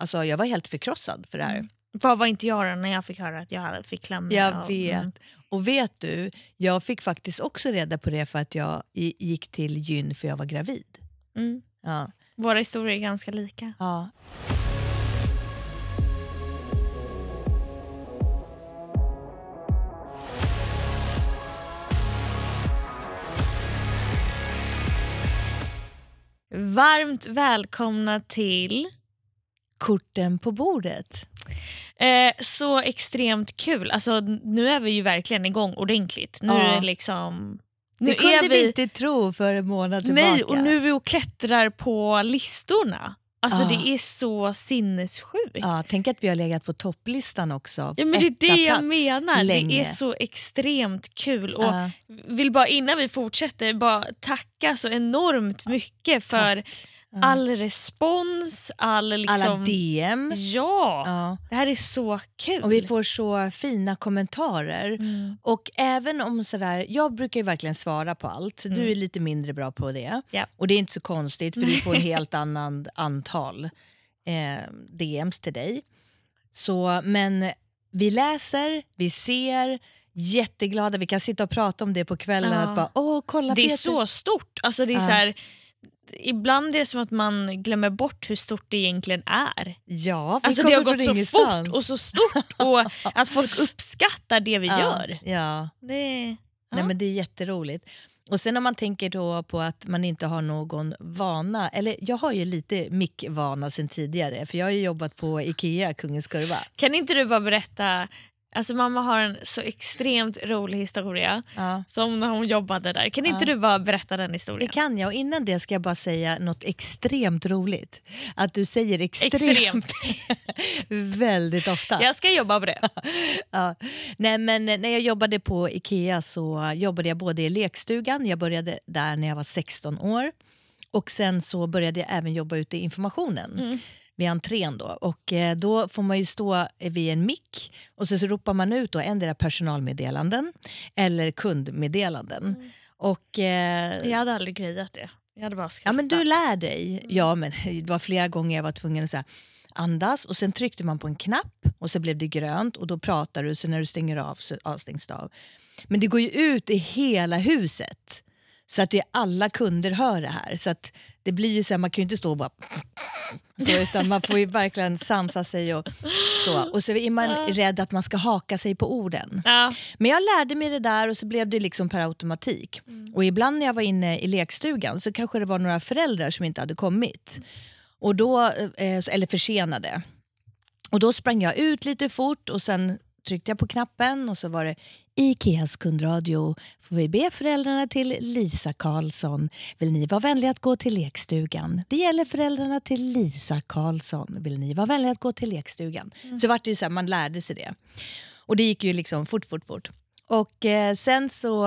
Alltså, jag var helt förkrossad för det här. Mm. Vad var inte jag då när jag fick höra att jag fick klämma? Jag mm. vet. Mm. Och vet du, jag fick faktiskt också reda på det för att jag gick till gyn för jag var gravid. Mm. Ja. Våra historier är ganska lika. Ja. Varmt välkomna till korten på bordet. Eh, så extremt kul. Alltså, nu är vi ju verkligen igång ordentligt. Nu ja. är det liksom... Nu det kunde vi... vi inte tro för en månad tillbaka. Nej, och nu är vi och klättrar på listorna. Alltså ah. det är så sinnessjukt. Ah, tänk att vi har legat på topplistan också. Ja, men det är det jag menar. Länge. Det är så extremt kul. Och ah. vill bara innan vi fortsätter bara tacka så enormt mycket för Tack All respons, all liksom... Alla DM. Ja, ja, det här är så kul. Och vi får så fina kommentarer. Mm. Och även om sådär, jag brukar ju verkligen svara på allt, mm. du är mm. lite mindre bra på det. Ja. Och det är inte så konstigt för du får en helt annat antal eh, DMs till dig. Så, men vi läser, vi ser, jätteglada, vi kan sitta och prata om det på kvällen. Ja. Att bara, Åh, kolla, det Peter. är så stort. Alltså, det är ja. så här, ibland är det som att man glömmer bort hur stort det egentligen är. Ja, alltså det har gått så fort och så stort och att folk uppskattar det vi ja, gör. Ja. Det, ja. Nej, men det är jätteroligt. Och sen om man tänker då på att man inte har någon vana, eller jag har ju lite mickvana sen tidigare för jag har ju jobbat på IKEA, Kungens Kurva. Kan inte du bara berätta Alltså mamma har en så extremt rolig historia ja. som när hon jobbade där. Kan inte ja. du bara berätta den historien? Det kan jag och innan det ska jag bara säga något extremt roligt. Att du säger extremt, extremt. väldigt ofta. Jag ska jobba på det. ja. Nej men när jag jobbade på IKEA så jobbade jag både i lekstugan, jag började där när jag var 16 år och sen så började jag även jobba ute i informationen. Mm vid entrén då. Och eh, då får man ju stå vid en mick och så, ropar man ut endera personalmeddelanden eller kundmeddelanden. Mm. Och, eh, jag hade aldrig grejat det. Jag hade bara skrattat. Ja men du lär dig. Mm. Ja men det var flera gånger jag var tvungen att säga andas och sen tryckte man på en knapp och så blev det grönt och då pratar du så när du stänger av så avstängs det av. Men det går ju ut i hela huset så att det alla kunder hör det här. Så att det blir ju så här, man kan ju inte stå och bara så, utan man får ju verkligen sansa sig och så. Och så är man rädd att man ska haka sig på orden. Ja. Men jag lärde mig det där och så blev det liksom per automatik. Mm. Och ibland när jag var inne i lekstugan så kanske det var några föräldrar som inte hade kommit. Mm. Och då, eh, eller försenade. Och då sprang jag ut lite fort och sen tryckte jag på knappen och så var det i Ikeas kundradio får vi be föräldrarna till Lisa Karlsson. Vill ni vara vänliga att gå till lekstugan? Det gäller föräldrarna till Lisa Karlsson. Vill ni vara vänliga att gå till lekstugan? Mm. Så vart det så här, man lärde sig det. Och det gick ju liksom fort, fort, fort. Och eh, sen så,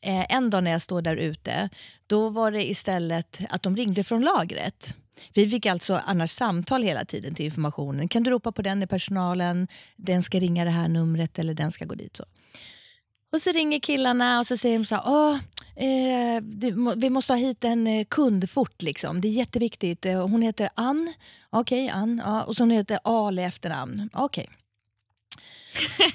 eh, en dag när jag stod där ute, då var det istället att de ringde från lagret. Vi fick alltså annars samtal hela tiden till informationen. Kan du ropa på den i personalen? Den ska ringa det här numret eller den ska gå dit. så. Och så ringer killarna och så säger de så här, Åh, eh, vi måste ha hit en eh, kund fort liksom. Det är jätteviktigt. Eh, hon heter Ann. Okej, okay, Ann. Ja. Och så hon heter Ali efternamn. Okej.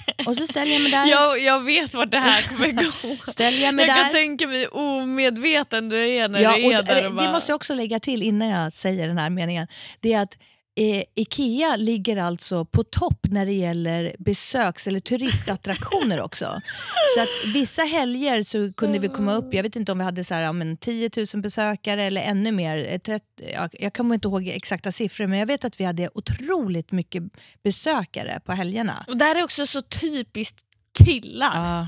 Okay. Och så ställer jag mig där. Jag, jag vet vart det här kommer gå. ställer jag mig jag där. kan tänka mig omedveten du är när ja, du är och där. Och bara... Det måste jag också lägga till innan jag säger den här meningen. Det är att Eh, Ikea ligger alltså på topp när det gäller besöks eller turistattraktioner också. Så att vissa helger så kunde vi komma upp, jag vet inte om vi hade så här, men 10 000 besökare eller ännu mer. 30, eh, jag, jag kommer inte ihåg exakta siffror men jag vet att vi hade otroligt mycket besökare på helgerna. Och där är också så typiskt killar. Ja.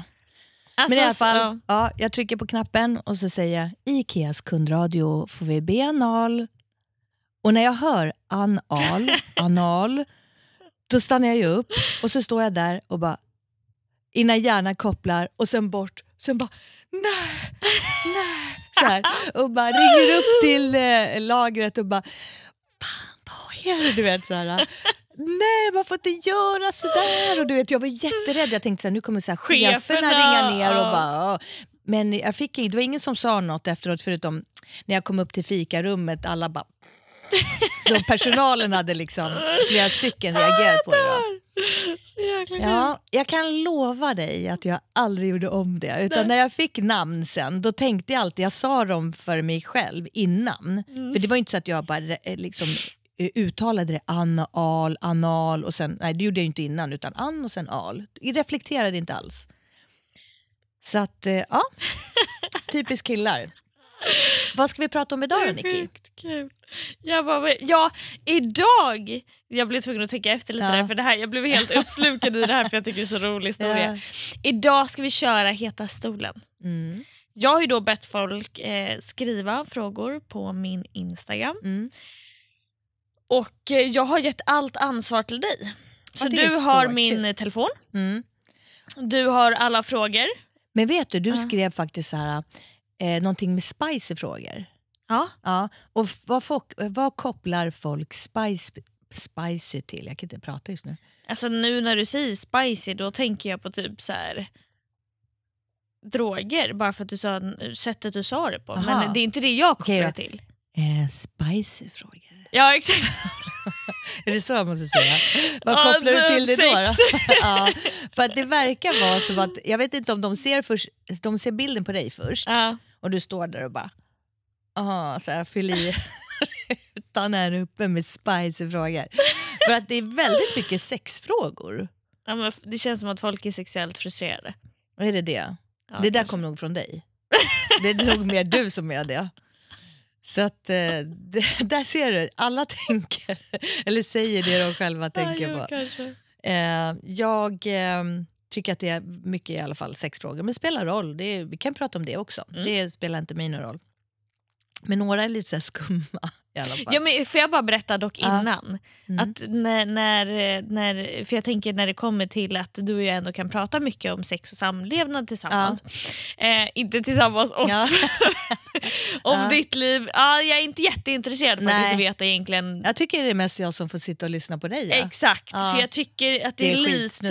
Alltså, i alla fall, så... ja, jag trycker på knappen och så säger jag Ikeas kundradio får vi be anal och när jag hör anal, anal, då stannar jag ju upp och så står jag där och bara, innan hjärnan kopplar och sen bort, sen bara nej, nej. Så här, och bara ringer upp till eh, lagret och bara, fan vad är det? Du vet så här, nej man får inte göra sådär. Och du vet, jag var jätterädd, jag tänkte så här, nu kommer så här, cheferna, cheferna ringa ner och bara, Åh. men jag fick, det var ingen som sa något efteråt förutom när jag kom upp till fikarummet, alla bara då personalen hade liksom flera stycken reagerat på det. Då. Ah, ja, jag kan lova dig att jag aldrig gjorde om det. Utan när jag fick namn sen, då tänkte jag alltid, jag sa dem för mig själv innan. Mm. För det var inte så att jag bara eh, liksom, eh, uttalade det anal, anal och sen, nej det gjorde jag inte innan utan an och sen al. Jag reflekterade inte alls. Så att, eh, ja. Typiskt killar. Vad ska vi prata om idag då Nicky? Kul. Jag bara, ja, idag! Jag blev tvungen att tänka efter lite ja. där för det här, jag blev helt uppslukad i det här för jag tycker det är så rolig historia. Ja. Idag ska vi köra Heta stolen. Mm. Jag har ju då bett folk eh, skriva frågor på min Instagram. Mm. Och eh, jag har gett allt ansvar till dig. Så ja, du så har kul. min eh, telefon, mm. du har alla frågor. Men vet du, du skrev faktiskt så här eh, någonting med Spicer-frågor. Ja. ja. Och vad, folk, vad kopplar folk spice, spicy till? Jag kan inte prata just nu. Alltså nu när du säger spicy då tänker jag på typ så här droger bara för att du sa sättet du sa det på. Aha. Men det är inte det jag kopplar till. Eh, spicy frågor. Ja exakt. är det så man måste säga? Vad kopplar du till det då? ja, för att det verkar vara så att, jag vet inte om de ser, först, de ser bilden på dig först. Ja och du står där och bara så här, fyll i rutan här uppe med spicy frågor. För att det är väldigt mycket sexfrågor. Ja, men det känns som att folk är sexuellt frustrerade. är det det? Ja, det där kom nog från dig. Det är nog mer du som är det. Så att eh, det, där ser du, alla tänker, eller säger det de själva tänker ja, på. Kanske. Eh, jag, eh, tycker att det är mycket i alla fall sexfrågor, men spelar roll. Det är, vi kan prata om det också. Mm. Det spelar inte mig någon roll. Men några är lite så skumma. Ja, men får jag bara berätta dock innan? Ah. Mm. Att när, när, när, för jag tänker när det kommer till att du och jag ändå kan prata mycket om sex och samlevnad tillsammans. Ah. Eh, inte tillsammans oss. Ja. om ah. ditt liv. Ah, jag är inte jätteintresserad faktiskt att veta egentligen. Jag tycker det är mest jag som får sitta och lyssna på dig. Ja. Exakt, för jag tycker att det, det är, är lite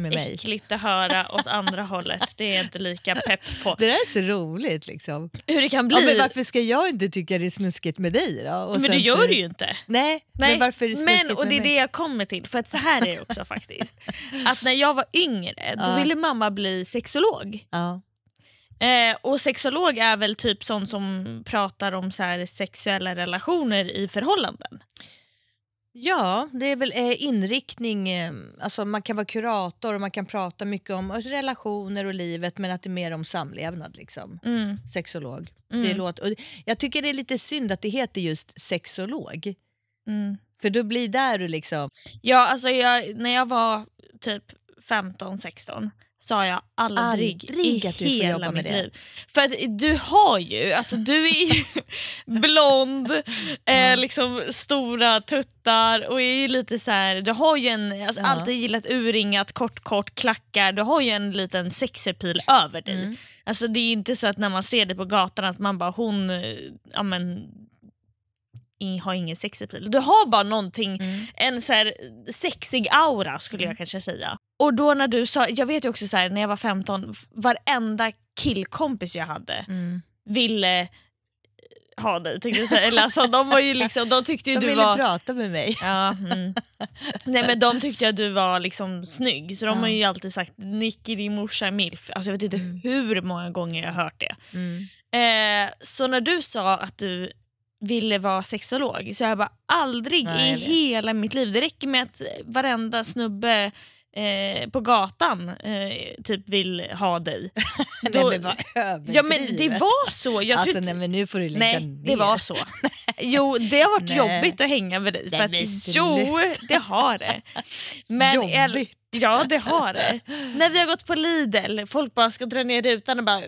med mig. äckligt att höra åt andra hållet. Det är jag inte lika pepp på. Det där är så roligt. Liksom. Hur det kan bli. Ja, men varför ska jag inte tycka det är snuskigt med dig? då. Och men det gör så... det ju inte. Nej, Nej. men varför är det men, Och det är det jag kommer till, för att så här är det också faktiskt. Att när jag var yngre då ja. ville mamma bli sexolog. Ja. Eh, och sexolog är väl typ sån som pratar om så här sexuella relationer i förhållanden. Ja, det är väl eh, inriktning. Eh, alltså man kan vara kurator och man kan prata mycket om relationer och livet men att det är mer om samlevnad. Liksom. Mm. Sexolog. Mm. Det låter, och jag tycker det är lite synd att det heter just sexolog. Mm. För då blir där du liksom... Ja, alltså jag, när jag var typ 15-16 sa jag aldrig, aldrig i hela mitt liv. För att du har ju, alltså du är ju blond, eh, liksom stora tuttar och är lite så här, du har ju en, alltså, uh alltid gillat urringat, kort kort, klackar, du har ju en liten sexepil över dig. Mm. Alltså det är inte så att när man ser dig på gatan att man bara hon, eh, ja men har ingen sexappeal. Du har bara någonting, mm. en så här sexig aura skulle jag mm. kanske säga. Och då när du sa, jag vet ju också så här, när jag var 15, varenda killkompis jag hade mm. ville eh, ha dig tänkte jag säga. Eller alltså, de, var ju liksom, de tyckte ju de du ville var... prata med mig. Ja, mm. Nej men de tyckte att du var liksom snygg så de mm. har ju alltid sagt Nicky din morsa är milf. Alltså, jag vet inte mm. hur många gånger jag har hört det. Mm. Eh, så när du sa att du ville vara sexolog. Så jag bara aldrig Nej, jag i hela mitt liv. Det räcker med att varenda snubbe eh, på gatan eh, typ vill ha dig. Då, nej, men vad ja men det var så. Jag alltså, tyckte... men nu får du lägga nej, ner. det var så. Jo det har varit nej. jobbigt att hänga med dig. För att, jo det har det. Men, jobbigt. Ja det har det. När vi har gått på Lidl, folk bara ska dra ner rutan och bara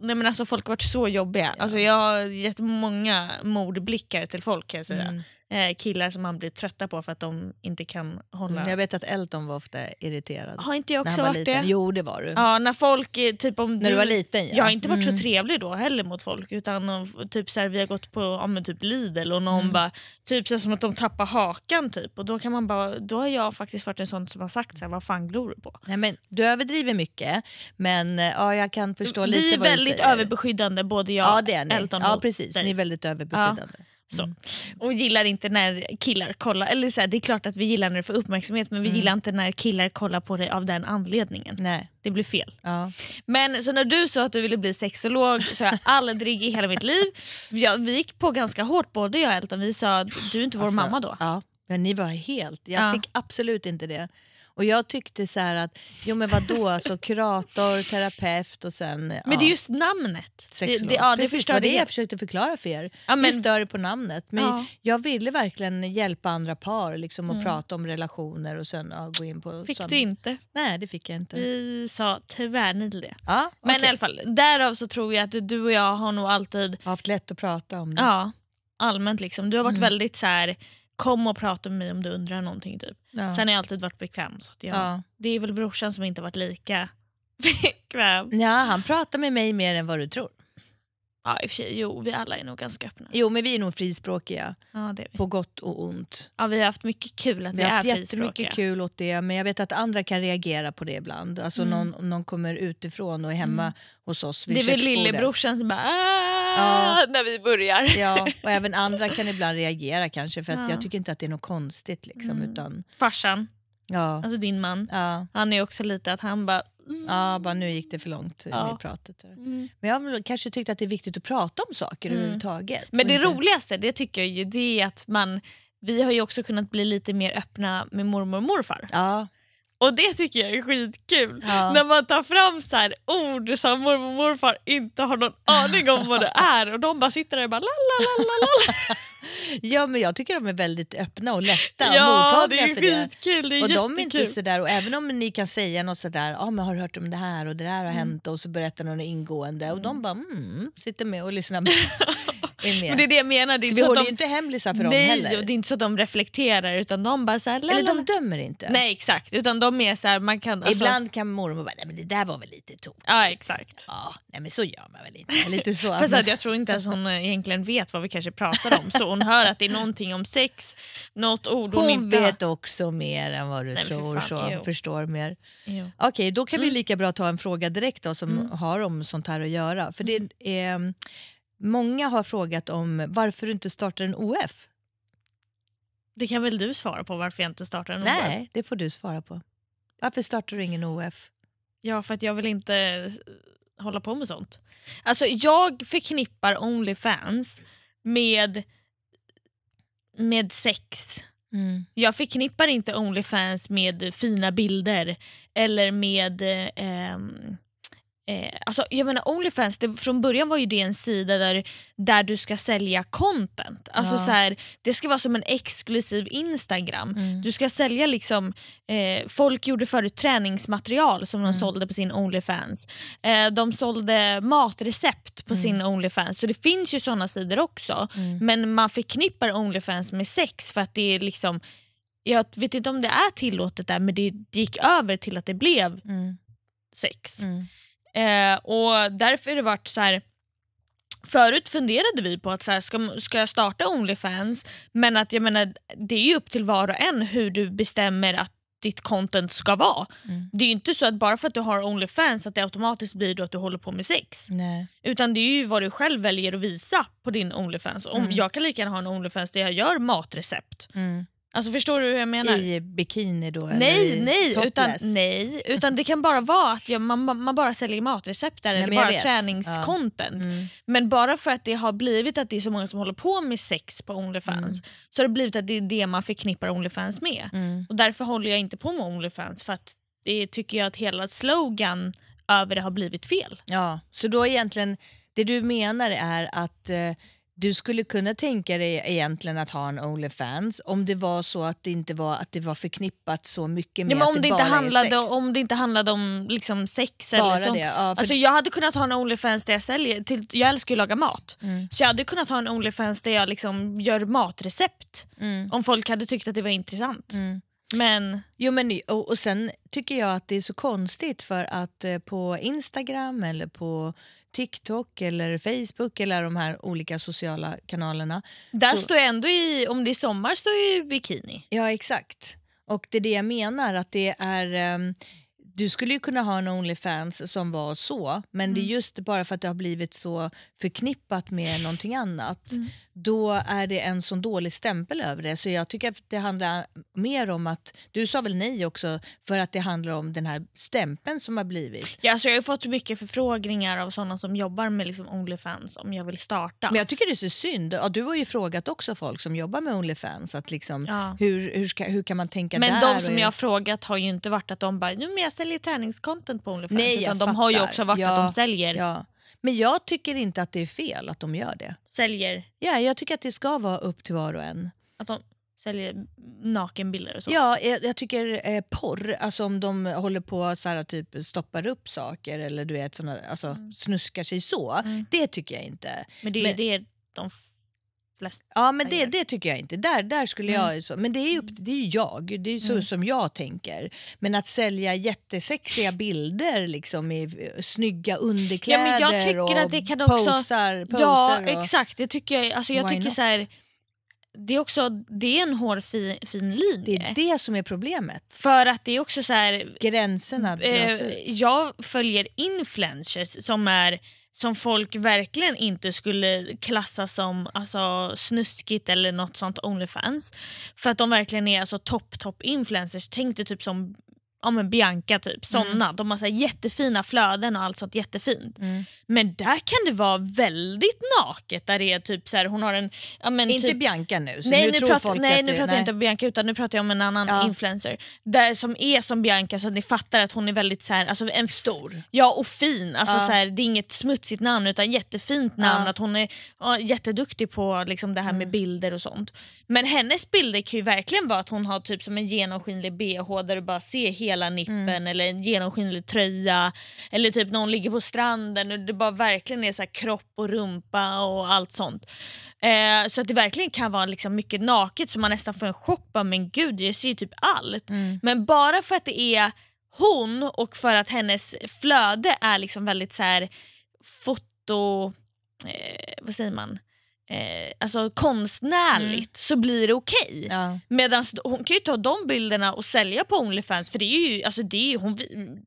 Nej men alltså folk har varit så jobbiga. Ja. Alltså jag har gett många mordblickar till folk kan jag säga. Mm. Eh, killar som man blir trötta på för att de inte kan hålla... Mm, jag vet att Elton var ofta irriterad. Har inte jag också varit liten. det? Jo det var du. Ja, när folk, eh, typ om när du, var liten ja. Jag har inte varit mm. så trevlig då heller mot folk. Utan typ så här, vi har gått på ja, men typ Lidl och någon mm. bara, typ så här, som att de tappar hakan typ. Och då kan man bara, då har jag faktiskt varit en sån som har sagt så här, vad fan glor du på? Nej, men, du överdriver mycket men eh, ja, jag kan förstå vi lite vad du säger. Vi är väldigt överbeskyddande både jag och Elton Ja precis, dig. ni är väldigt överbeskyddande. Ja. Så. Mm. Och gillar inte när killar kollar, eller så här, det är klart att vi gillar när du får uppmärksamhet men vi mm. gillar inte när killar kollar på dig av den anledningen. Nej. Det blir fel. Ja. Men så när du sa att du ville bli sexolog så har jag aldrig i hela mitt liv, jag, vi gick på ganska hårt både jag och Elton, vi sa du är inte vår alltså, mamma då. Ja. Men ni var helt, jag ja. fick absolut inte det. Och jag tyckte så att, jo men vadå, alltså, kurator, terapeut och sen... Men ja, det är just namnet. Sexolog. Det, det, ja, det Precis, var det jag försökte förklara för er. Ja, men, jag stör på namnet. Men ja. jag ville verkligen hjälpa andra par liksom, och mm. prata om relationer och sen ja, gå in på... Fick sån... du inte? Nej det fick jag inte. Vi sa tvärnit det. Ja, okay. Men i alla fall, därav så tror jag att du och jag har nog alltid... Haft lätt att prata om det. Ja, allmänt liksom. Du har varit mm. väldigt så här kom och prata med mig om du undrar någonting. Typ. Ja. Sen har jag alltid varit bekväm. Så jag, ja. Det är väl brorsan som inte varit lika bekväm. Ja, han pratar med mig mer än vad du tror. Ja i och för sig, jo vi alla är nog ganska öppna. Jo men vi är nog frispråkiga. Ja, det är vi. På gott och ont. Ja vi har haft mycket kul att vi, vi har haft jättemycket kul åt det men jag vet att andra kan reagera på det ibland. Alltså mm. någon, någon kommer utifrån och är hemma mm. hos oss Det är väl lillebrorsan som bara ja. Ah! när vi börjar. Ja och även andra kan ibland reagera kanske för ja. jag tycker inte att det är något konstigt. Liksom, mm. utan... Farsan. Ja. Alltså din man. Ja. Han är också lite att han bara Mm. Ja, bara nu gick det för långt ja. i pratet. Mm. Men jag kanske tyckte att det är viktigt att prata om saker mm. överhuvudtaget. Men det inte... roligaste, det tycker jag ju, det är att man, vi har ju också kunnat bli lite mer öppna med mormor och morfar. Ja. Och det tycker jag är skitkul, ja. när man tar fram så här ord som mormor och morfar inte har någon aning om vad det är och de bara sitter där och bara la la la la la. ja men jag tycker de är väldigt öppna och lätta och ja, mottagliga det för det. Skitkul, det är och de är inte sådär, och även om ni kan säga något sådär, ah, men har du hört om det här och det där har mm. hänt och så berättar någon ingående och de mm. bara mm, sitter med och lyssnar. Med. Men det är det jag menar. Det är så vi håller de, ju inte hemlisar för dem heller. Nej, det är inte så att de reflekterar utan de bara såhär... Eller de dömer inte. Nej exakt, utan de är såhär... Man kan, alltså... Ibland kan mormor bara, nej men det där var väl lite tokigt. Ja exakt. Ja, nej men så gör man väl inte. Lite så Fast jag tror inte ens hon eh, egentligen vet vad vi kanske pratar om så hon hör att det är någonting om sex, något ord hon, hon inte vet också mer än vad du Nej, tror, fan, så förstår mer. Okej, okay, då kan vi mm. lika bra ta en fråga direkt då, som mm. har om sånt här att göra. För det mm. är, mm, Många har frågat om varför du inte startar en OF? Det kan väl du svara på varför jag inte startar en OF? Nej, det får du svara på. Varför startar du ingen OF? Ja, för att jag vill inte hålla på med sånt. Alltså jag förknippar Onlyfans med med sex. Mm. Jag förknippar inte Onlyfans med fina bilder eller med eh, ehm, Eh, alltså, jag menar Onlyfans, det, från början var ju det en sida där, där du ska sälja content. Alltså, ja. så här, det ska vara som en exklusiv Instagram. Mm. Du ska sälja liksom, eh, folk gjorde förut träningsmaterial som de mm. sålde på sin Onlyfans. Eh, de sålde matrecept på mm. sin Onlyfans. Så det finns ju sådana sidor också. Mm. Men man förknippar Onlyfans med sex för att det är liksom jag vet inte om det är tillåtet där men det, gick över till att det blev mm. sex. Mm. Eh, och därför har det varit så här, Förut funderade vi på att så här, ska, ska jag starta Onlyfans men att jag menar, det är ju upp till var och en hur du bestämmer att ditt content ska vara. Mm. Det är ju inte så att bara för att du har Onlyfans att det automatiskt blir då att du håller på med sex. Nej. Utan det är ju vad du själv väljer att visa på din Onlyfans. Om, mm. Jag kan lika gärna ha en Onlyfans där jag gör matrecept. Mm. Alltså förstår du hur jag menar? I bikini då? Nej, eller nej, topless? utan, nej, utan det kan bara vara att jag, man, man, bara säljer matrecept där nej, eller bara träningscontent. Ja. Mm. Men bara för att det har blivit att det är så många som håller på med sex på Onlyfans mm. så har det blivit att det är det man förknippar Onlyfans med. Mm. Och därför håller jag inte på med Onlyfans för att det tycker jag att hela slogan över det har blivit fel. Ja, så då egentligen, det du menar är att eh, du skulle kunna tänka dig egentligen att ha en Onlyfans om det var så att det inte var, att det var förknippat så mycket med ja, men att det, det bara handlade, är sex. Om det inte handlade om liksom sex bara eller liksom- så. Det, ja, alltså, jag hade kunnat ha en Onlyfans där jag säljer, till, jag älskar ju att laga mat. Mm. Så jag hade kunnat ha en Onlyfans där jag liksom gör matrecept. Mm. Om folk hade tyckt att det var intressant. Mm. Men... Jo, men, och, och sen tycker jag att det är så konstigt för att eh, på Instagram eller på TikTok eller Facebook eller de här olika sociala kanalerna. Där så... står jag ändå i, om det är sommar står jag i bikini. Ja exakt. Och det är det jag menar, att det är, ehm, du skulle ju kunna ha en Onlyfans som var så, men mm. det är mm. just bara för att det har blivit så förknippat med någonting annat. Mm. Då är det en sån dålig stämpel över det. Så jag tycker att det handlar mer om att, du sa väl nej också, för att det handlar om den här stämpeln som har blivit. Ja, alltså jag har fått mycket förfrågningar av sådana som jobbar med liksom Onlyfans om jag vill starta. Men jag tycker det är så synd. Ja, du har ju frågat också folk som jobbar med Onlyfans, att liksom, ja. hur, hur, ska, hur kan man tänka men där? Men de som jag har frågat har ju inte varit att de bara, nu men jag ställer säljer träningscontent på Onlyfans Nej, utan de fattar. har ju också varit ja, att de säljer. Ja. Men jag tycker inte att det är fel att de gör det. Säljer? Ja, jag tycker att det ska vara upp till var och en. Att de säljer nakenbilder och så? Ja, jag, jag tycker eh, porr, alltså om de håller på så här, typ stoppar upp saker eller du vet såna, alltså, mm. snuskar sig så. Mm. Det tycker jag inte. Men det är Men, det de flest. Ja men det, det tycker jag inte. Där, där skulle mm. jag... Så, men det är ju det är jag, det är så mm. som jag tänker. Men att sälja jättesexiga bilder liksom i snygga underkläder ja, men jag tycker och att det kan också, posar, posar Ja och, exakt, det tycker jag. Alltså jag tycker not? så här, det är också det är en hårfin fin linje. Det är det som är problemet. För att det är också så här, Gränserna eh, dras eh, ut. Jag följer influencers som är som folk verkligen inte skulle klassa som alltså, snuskigt eller något sånt Onlyfans. För att de verkligen är alltså, topp, topp influencers. Tänk dig typ som ja, men Bianca typ, sådana. Mm. De har så jättefina flöden och allt sånt jättefint. Mm. Men där kan det vara väldigt naket där det är typ så här, hon har en... Ja, men, inte typ, Bianca nu, nej, nu, nu pratar, nej, nu pratar nej. jag inte om Bianca utan nu pratar jag om en annan ja. influencer. Där, som är som Bianca så ni fattar att hon är väldigt så här, alltså, en, stor. Ja och fin, alltså, ja. så här, det är inget smutsigt namn utan jättefint namn. Ja. Att hon är ja, jätteduktig på liksom, det här med mm. bilder och sånt. Men hennes bilder kan ju verkligen vara att hon har typ som en genomskinlig bh där du bara ser hela hela nippen mm. eller en genomskinlig tröja. Eller typ någon ligger på stranden och det bara verkligen är så kropp och rumpa och allt sånt. Eh, så att det verkligen kan vara liksom mycket naket så man nästan får en chock. Bara, men gud, jag ser ju typ allt. Mm. Men bara för att det är hon och för att hennes flöde är liksom väldigt så här foto... Eh, vad säger man? eh, alltså konstnärligt mm. så blir det okej. Okay. Ja. Medan hon kan ju ta de bilderna och sälja på Onlyfans för det är ju, alltså det är, hon,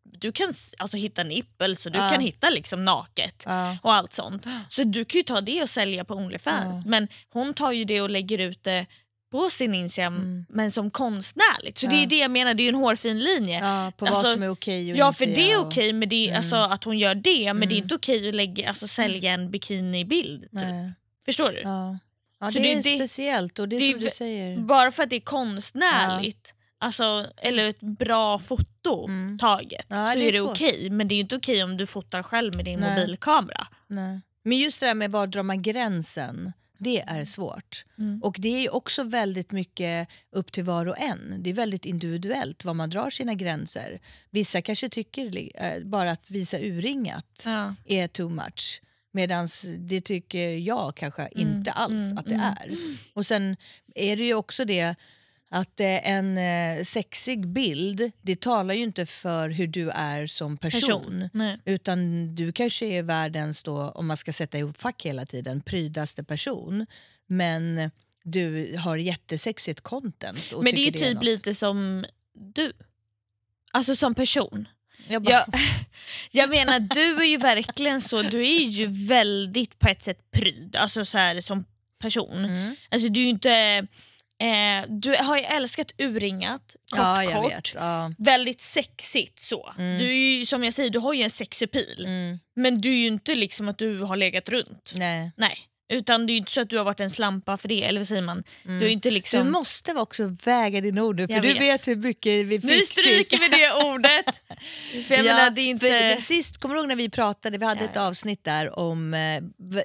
du kan alltså, hitta nippels och du ja. kan hitta liksom naket ja. och allt sånt. Så du kan ju ta det och sälja på Onlyfans men hon tar ju det och lägger ut det på sin Instagram mm. men som konstnärligt. Så ja. det är det jag menar, det är en hårfin linje. Ja, på alltså, vad som är okej och Ja för inte, det är och... okej men det är, alltså, mm. alltså, att hon gör det men mm. det är mm. inte okej att lägga, alltså, sälja mm. en bikinibild. Typ. Förstår du? Ja, ja det, det, är det, speciellt och det är som du säger. Bara för att det är konstnärligt ja. alltså, eller ett bra foto mm. taget ja, så det är, det okej. Okay. Men det är inte okej okay om du fotar själv med din Nej. mobilkamera. Nej. Men just det där med var drar man gränsen? det är mm. svårt. Mm. Och det är också väldigt mycket upp till var och en. Det är väldigt individuellt var man drar sina gränser. Vissa kanske tycker eh, bara att visa urringat ja. är too much. Medan det tycker jag kanske mm, inte alls mm, att det mm. är. Och sen är det ju också det att eh, en eh, sexig bild, det talar ju inte för hur du är som person. person utan du kanske är världens, då, om man ska sätta ihop fack hela tiden, prydaste person. Men du har jättesexigt content. men det är ju typ är lite som du. Alltså som person. Jag, bara... jag, jag, menar du är ju verkligen så, du är ju väldigt på ett sätt pryd, alltså så här, som person. Mm. Alltså du är inte... Eh, du har ju älskat urringat, kort, ja, kort vet, ja. väldigt sexigt så. Mm. Du är ju, som jag säger, du har ju en sexig pil. Mm. Men du är ju inte liksom att du har legat runt. Nej. Nej. Utan det är ju inte så att du har varit en slampa för det, eller vad säger man? Mm. Du, är inte liksom... du måste också väga dina ord nu för jag du vet. hur mycket vi fick Nu stryker vi det ordet! för jag ja, menar, det inte... sist, kommer du ihåg när vi pratade, vi hade ja. ett avsnitt där om eh,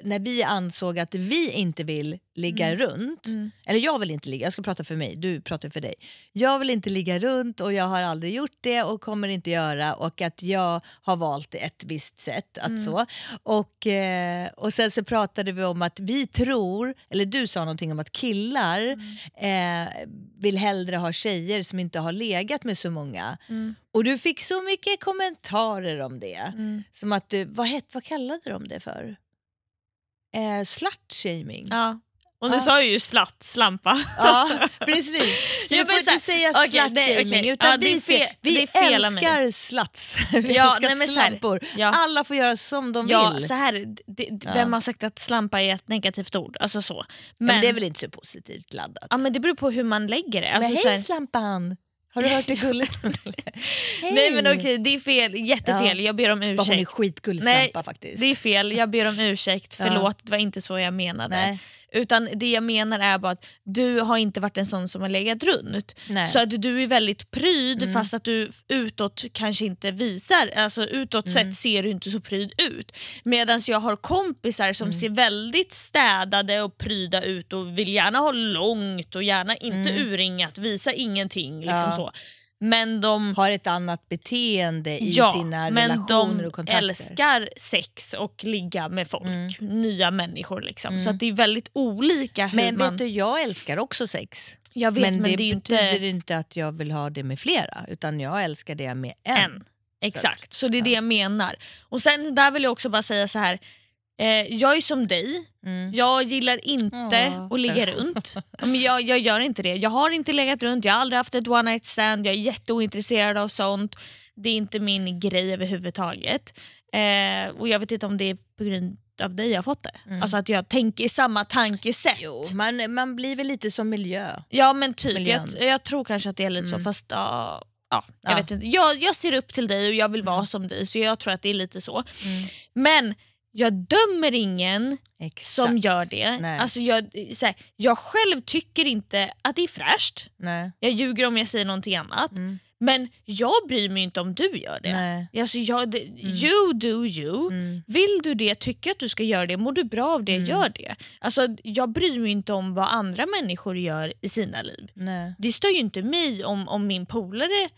när vi ansåg att vi inte vill ligga mm. runt. Mm. Eller jag vill inte ligga, jag ska prata för mig, du pratar för dig. Jag vill inte ligga runt och jag har aldrig gjort det och kommer inte göra och att jag har valt ett visst sätt. att mm. så. Och, eh, och sen så pratade vi om att vi tror, eller du sa någonting om att killar mm. eh, vill hellre ha tjejer som inte har legat med så många. Mm. Och du fick så mycket kommentarer om det. Mm. Som att vad, het, vad kallade de det för? eh, shaming Ja. Och nu ah. sa jag ju slatt, slampa. Ja, precis. Så jag får inte säga okay, slut okay. utan ja, vi, fel, vi älskar slats, vi ja, älskar nej, slampor. Här, ja. Alla får göra som de ja, vill. Så här, det, Vem har sagt att slampa är ett negativt ord? Alltså så. Men, men det är väl inte så positivt laddat? Ja, men det beror på hur man lägger det. Alltså, men hej slampan! Har du hört det gulligt? Nej men okej, det är fel. Jättefel. Ja. Jag ber om ursäkt. Hon är skitgullig slampa faktiskt. Det är fel. Jag ber om ursäkt. Förlåt, ja. det var inte så jag menade. Nej. Utan det jag menar är bara att du har inte varit en sån som har legat runt. Nej. Så att du är väldigt pryd mm. fast att du utåt kanske inte visar, alltså utåt mm. sett ser du inte så pryd ut. Medan jag har kompisar som mm. ser väldigt städade och pryda ut och vill gärna ha långt och gärna inte mm. urringat, visa ingenting. Liksom ja. så. Men de har ett annat beteende i ja, sina relationer och kontakter. De älskar sex och ligga med folk, mm. nya människor. Liksom. Mm. Så att det är väldigt olika. Hur men man... vet du, jag älskar också sex. Vet, men, men, det, det betyder inte... inte... att jag vill ha det med flera, utan jag älskar det med en. en. Exakt, så, att, så det är ja. det jag menar. Och sen där vill jag också bara säga så här Eh, jag är som dig, mm. jag gillar inte oh. att ligga runt. Men jag, jag gör inte det. Jag har inte legat runt, jag har aldrig haft ett one night stand, jag är jätteointresserad av sånt. Det är inte min grej överhuvudtaget. Eh, och jag vet inte om det är på grund av dig jag fått det. Mm. Alltså att jag tänker samma tankesätt. Jo, man, man blir väl lite som miljö. Ja men typ, jag, jag, tror kanske att det är lite mm. så fast uh, ja, jag ja. vet inte. Jag, jag ser upp till dig och jag vill vara mm. som dig så jag tror att det är lite så. Mm. Men jag dömer ingen Exakt. som gör det. Alltså jag, här, jag själv tycker inte att det är fräscht. Nej. Jag ljuger om jag säger någonting annat. Mm. Men jag bryr mig inte om du gör det. Nej. Alltså jag, mm. You do you. Mm. Vill du det, tycker att du ska göra det, mår du bra av det, mm. gör det. Alltså, jag bryr mig inte om vad andra människor gör i sina liv. Nej. Det stör ju inte mig om, om min polare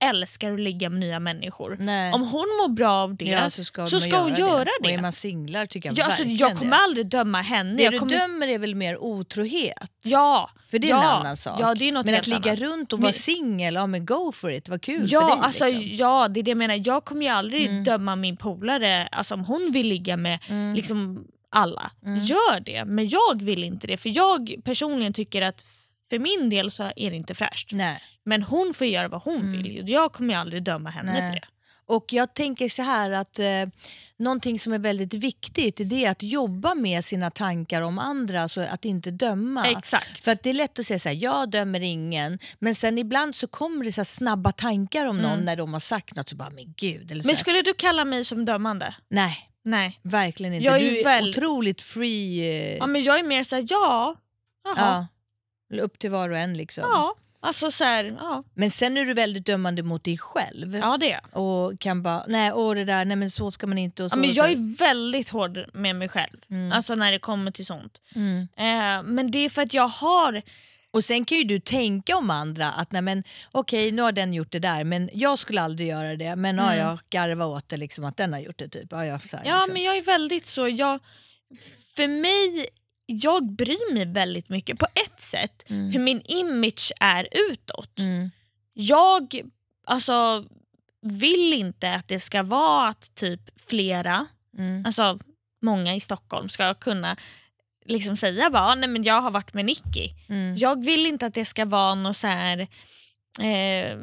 älskar att ligga med nya människor. Nej. Om hon mår bra av det ja, så ska, så ska göra hon göra det. det. Och är man singlar tycker jag ja, alltså, Jag kommer det. aldrig döma henne. Det jag du kommer... dömer är väl mer otrohet? Ja. För det är ja. en annan sak. Ja, det är något men att ligga annat. runt och vara men... singel, ja go for it, vad kul ja, för dig. Alltså, liksom. Ja, det är det jag menar. Jag kommer ju aldrig mm. döma min polare, alltså, om hon vill ligga med mm. liksom, alla, mm. gör det. Men jag vill inte det för jag personligen tycker att för min del så är det inte fräscht. Nej. Men hon får göra vad hon mm. vill. Jag kommer aldrig döma henne Nej. för det. Och jag tänker så här att eh, någonting som är väldigt viktigt är att jobba med sina tankar om andra, alltså att inte döma. Exakt. För att det är lätt att säga så här, jag dömer ingen, men sen ibland så kommer det så snabba tankar om någon mm. när de har sagt något så bara, men gud. Eller så men skulle du kalla mig som dömande? Nej. Nej. Verkligen inte. Jag är du är väl... otroligt free. Eh... Ja, men jag är mer så här, ja, jaha. Ja. Mm. Upp till var och en liksom. Ja. Alltså så här, ja. Men sen är du väldigt dömande mot dig själv. Ja det är Och kan bara, nej åh det där, nej men så ska man inte. Och så, ja, men jag är väldigt hård med mig själv, mm. alltså när det kommer till sånt. Mm. Eh, men det är för att jag har och sen kan ju du tänka om andra att nej men okej okay, nu har den gjort det där men jag skulle aldrig göra det men mm. ja, jag garva åt det liksom att den har gjort det typ. Ja, jag, här, ja liksom. men jag är väldigt så, jag, för mig jag bryr mig väldigt mycket på ett sätt mm. hur min image är utåt. Mm. Jag alltså, vill inte att det ska vara att typ flera, mm. alltså många i Stockholm ska kunna liksom säga bara, ah, nej men jag har varit med Nicky. Mm. Jag vill inte att det ska vara något så här, eh,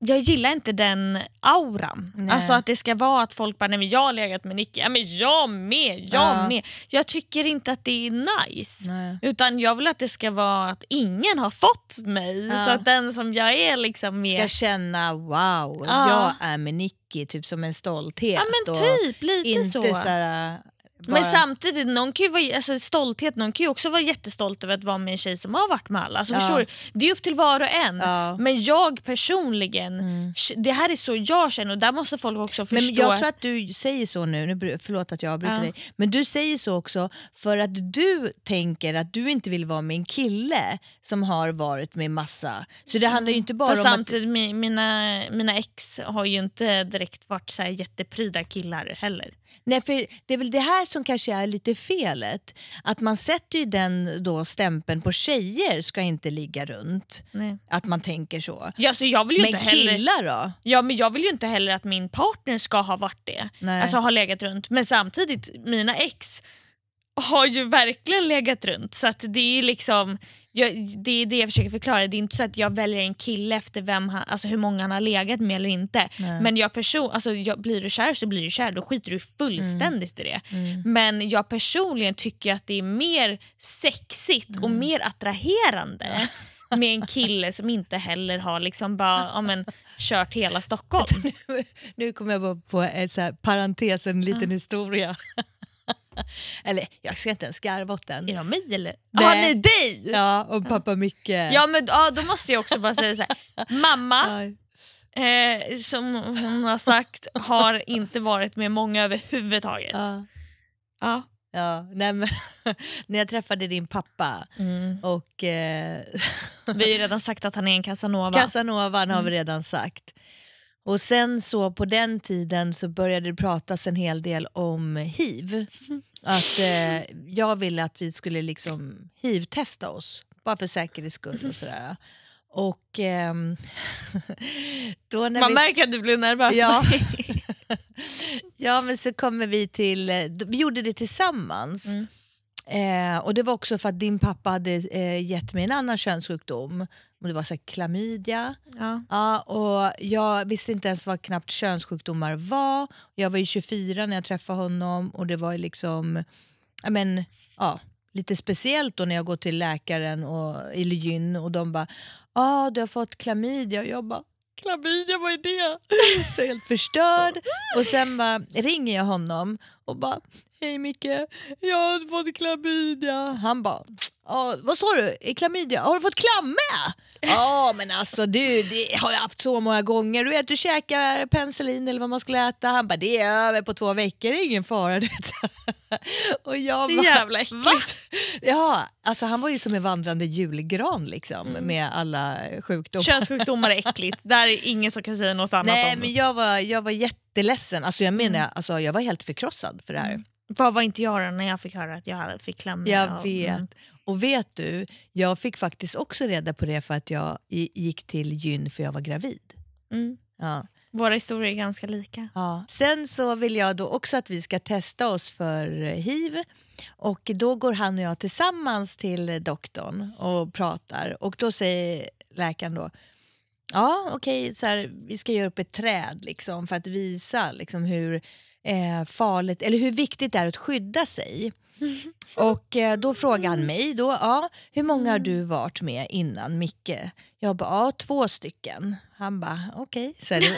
jag gillar inte den auran. Nej. Alltså att det ska vara att folk bara, nej men jag har legat med Nicky, ja, men jag med, jag ja. med. Jag tycker inte att det är nice. Nej. Utan jag vill att det ska vara att ingen har fått mig. Ja. Så att den som jag är liksom med... Ska känna wow, jag är med Nicky, typ som en stolthet. Ja men typ, lite inte så. så här, bara... Men samtidigt, någon kan vara, alltså, stolthet, någon kan ju också vara jättestolt över att vara med en tjej som har varit med alla. Alltså, ja. förstår du? Det är upp till var och en. Ja. Men jag personligen, mm. det här är så jag känner och där måste folk också förstå. Men jag tror att du säger så nu, nu förlåt att jag avbryter ja. dig, men du säger så också för att du tänker att du inte vill vara med en kille som har varit med massa. Så det handlar ju mm. inte bara Fast om samtidigt, att... mi, mina, mina ex har ju inte direkt varit så jättepryda killar heller. Nej, för det är väl det här som kanske är lite felet. Att man sätter ju den då stämpeln på tjejer ska inte ligga runt. Nej. Att man tänker så. Ja, så jag vill ju men inte heller... killar då? Ja men jag vill ju inte heller att min partner ska ha varit det. Nej. Alltså ha legat runt. Men samtidigt, mina ex har ju verkligen legat runt så att det är liksom jag, det är det jag försöker förklara, det är inte så att jag väljer en kille efter vem han, alltså hur många han har legat med eller inte. Nej. Men jag person, alltså jag, blir du kär så blir du kär, då skiter du fullständigt mm. i det. Mm. Men jag personligen tycker att det är mer sexigt mm. och mer attraherande ja. med en kille som inte heller har liksom bara, ja, men, kört hela Stockholm. Nu, nu kommer jag bara på en så här, parentes, en liten historia. eller jag ska inte ens garva åt den. Är de mig eller? Har ni dig? Ja, och pappa Micke. Ja, men ja, då måste jag också bara säga så här. mamma, eh, som hon har sagt, har inte varit med många överhuvudtaget. Ja. ja. Ja, nej men, när jag träffade din pappa mm. och... Eh, vi har ju redan sagt att han är en casanova. Casanovan har vi mm. redan sagt. Och sen så på den tiden så började det pratas en hel del om hiv. Mm. Att eh, jag ville att vi skulle liksom hiv-testa oss, bara för säkerhets skull och sådär. Och ehm, då när Man vi... märker att du blir nervös. Ja. ja, men så kommer vi till... Eh, vi gjorde det tillsammans. Mm. Eh, och Det var också för att din pappa hade eh, gett mig en annan könssjukdom. Och det var klamydia. Ja. ja. jag visste inte ens vad knappt könssjukdomar var. Jag var ju 24 när jag träffade honom och det var liksom... Ja, men, ja, lite speciellt då när jag går till läkaren och, eller gyn och de bara ah, “du har fått klamydia” och jag bara Klamydia, vad är det? Så helt förstörd. Och sen bara, ringer jag honom och bara, Hej Micke, jag har fått klamydia. Han bara, vad sa du? Klamydia? Har du fått klamme? Ja men alltså du, det har jag haft så många gånger. Du vet, du käkar penicillin eller vad man skulle äta. Han bara, det är över på två veckor, det är ingen fara. och jag bara, jävla äckligt. Va? Ja, alltså han var ju som en vandrande julgran liksom mm. med alla sjukdomar. Könssjukdomar är äckligt, där är ingen som kan säga något annat Nej, om. men jag var, jag var jätteledsen, alltså jag menar, mm. Alltså, jag var helt förkrossad för det här. Mm. Vad var inte jag då när jag fick höra att jag fick klämma? Jag vet. mm. och vet du, jag fick faktiskt också reda på det för att jag gick till gyn för jag var gravid. Mm. Ja. Våra historier är ganska lika. Ja. Sen så vill jag då också att vi ska testa oss för hiv. Och Då går han och jag tillsammans till doktorn och pratar. Och Då säger läkaren då Ja, okej, okay, vi ska göra upp ett träd liksom, för att visa liksom, hur eh, farligt, eller hur viktigt det är att skydda sig. Och eh, då frågade han mm. mig då, ja, hur många har mm. du varit med innan Micke? Jag bara, ja, två stycken. Han bara, okej. Okay.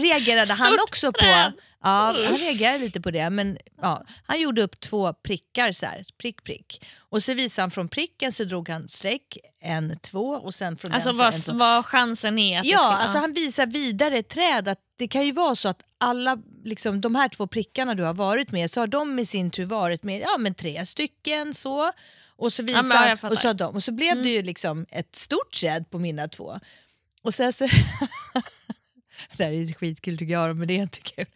reagerade han också på... Ja, han reagerade lite på det. Men, ja, han gjorde upp två prickar, så här, prick, prick. Och så visade han från pricken så drog han streck, en, två. Och sen från alltså den, vad, en, två. vad chansen är? Att ja, ska, alltså, han visar vidare träd att det kan ju vara så att alla liksom, de här två prickarna du har varit med, så har de i sin tur varit med ja, men tre stycken. så och så visar, ja, och så de, och så blev mm. det ju liksom ett stort träd på mina två. Och sen så... det här är skitkul tycker jag, men det är inte kul.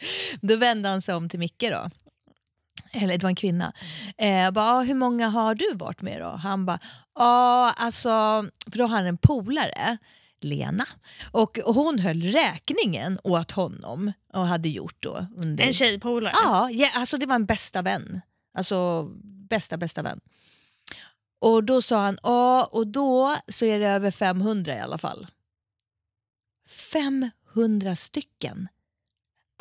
Då vände han sig om till Micke då. Eller det var en kvinna. Eh, bara, ah, hur många har du varit med då? Han bara, ja ah, alltså, för då har han en polare. Lena. Och, och hon höll räkningen åt honom och hade gjort då. Under... En tjejpolare? Ja, ja, alltså det var en bästa vän. Alltså bästa bästa vän. Och då sa han, ja ah, och då så är det över 500 i alla fall. 500 stycken.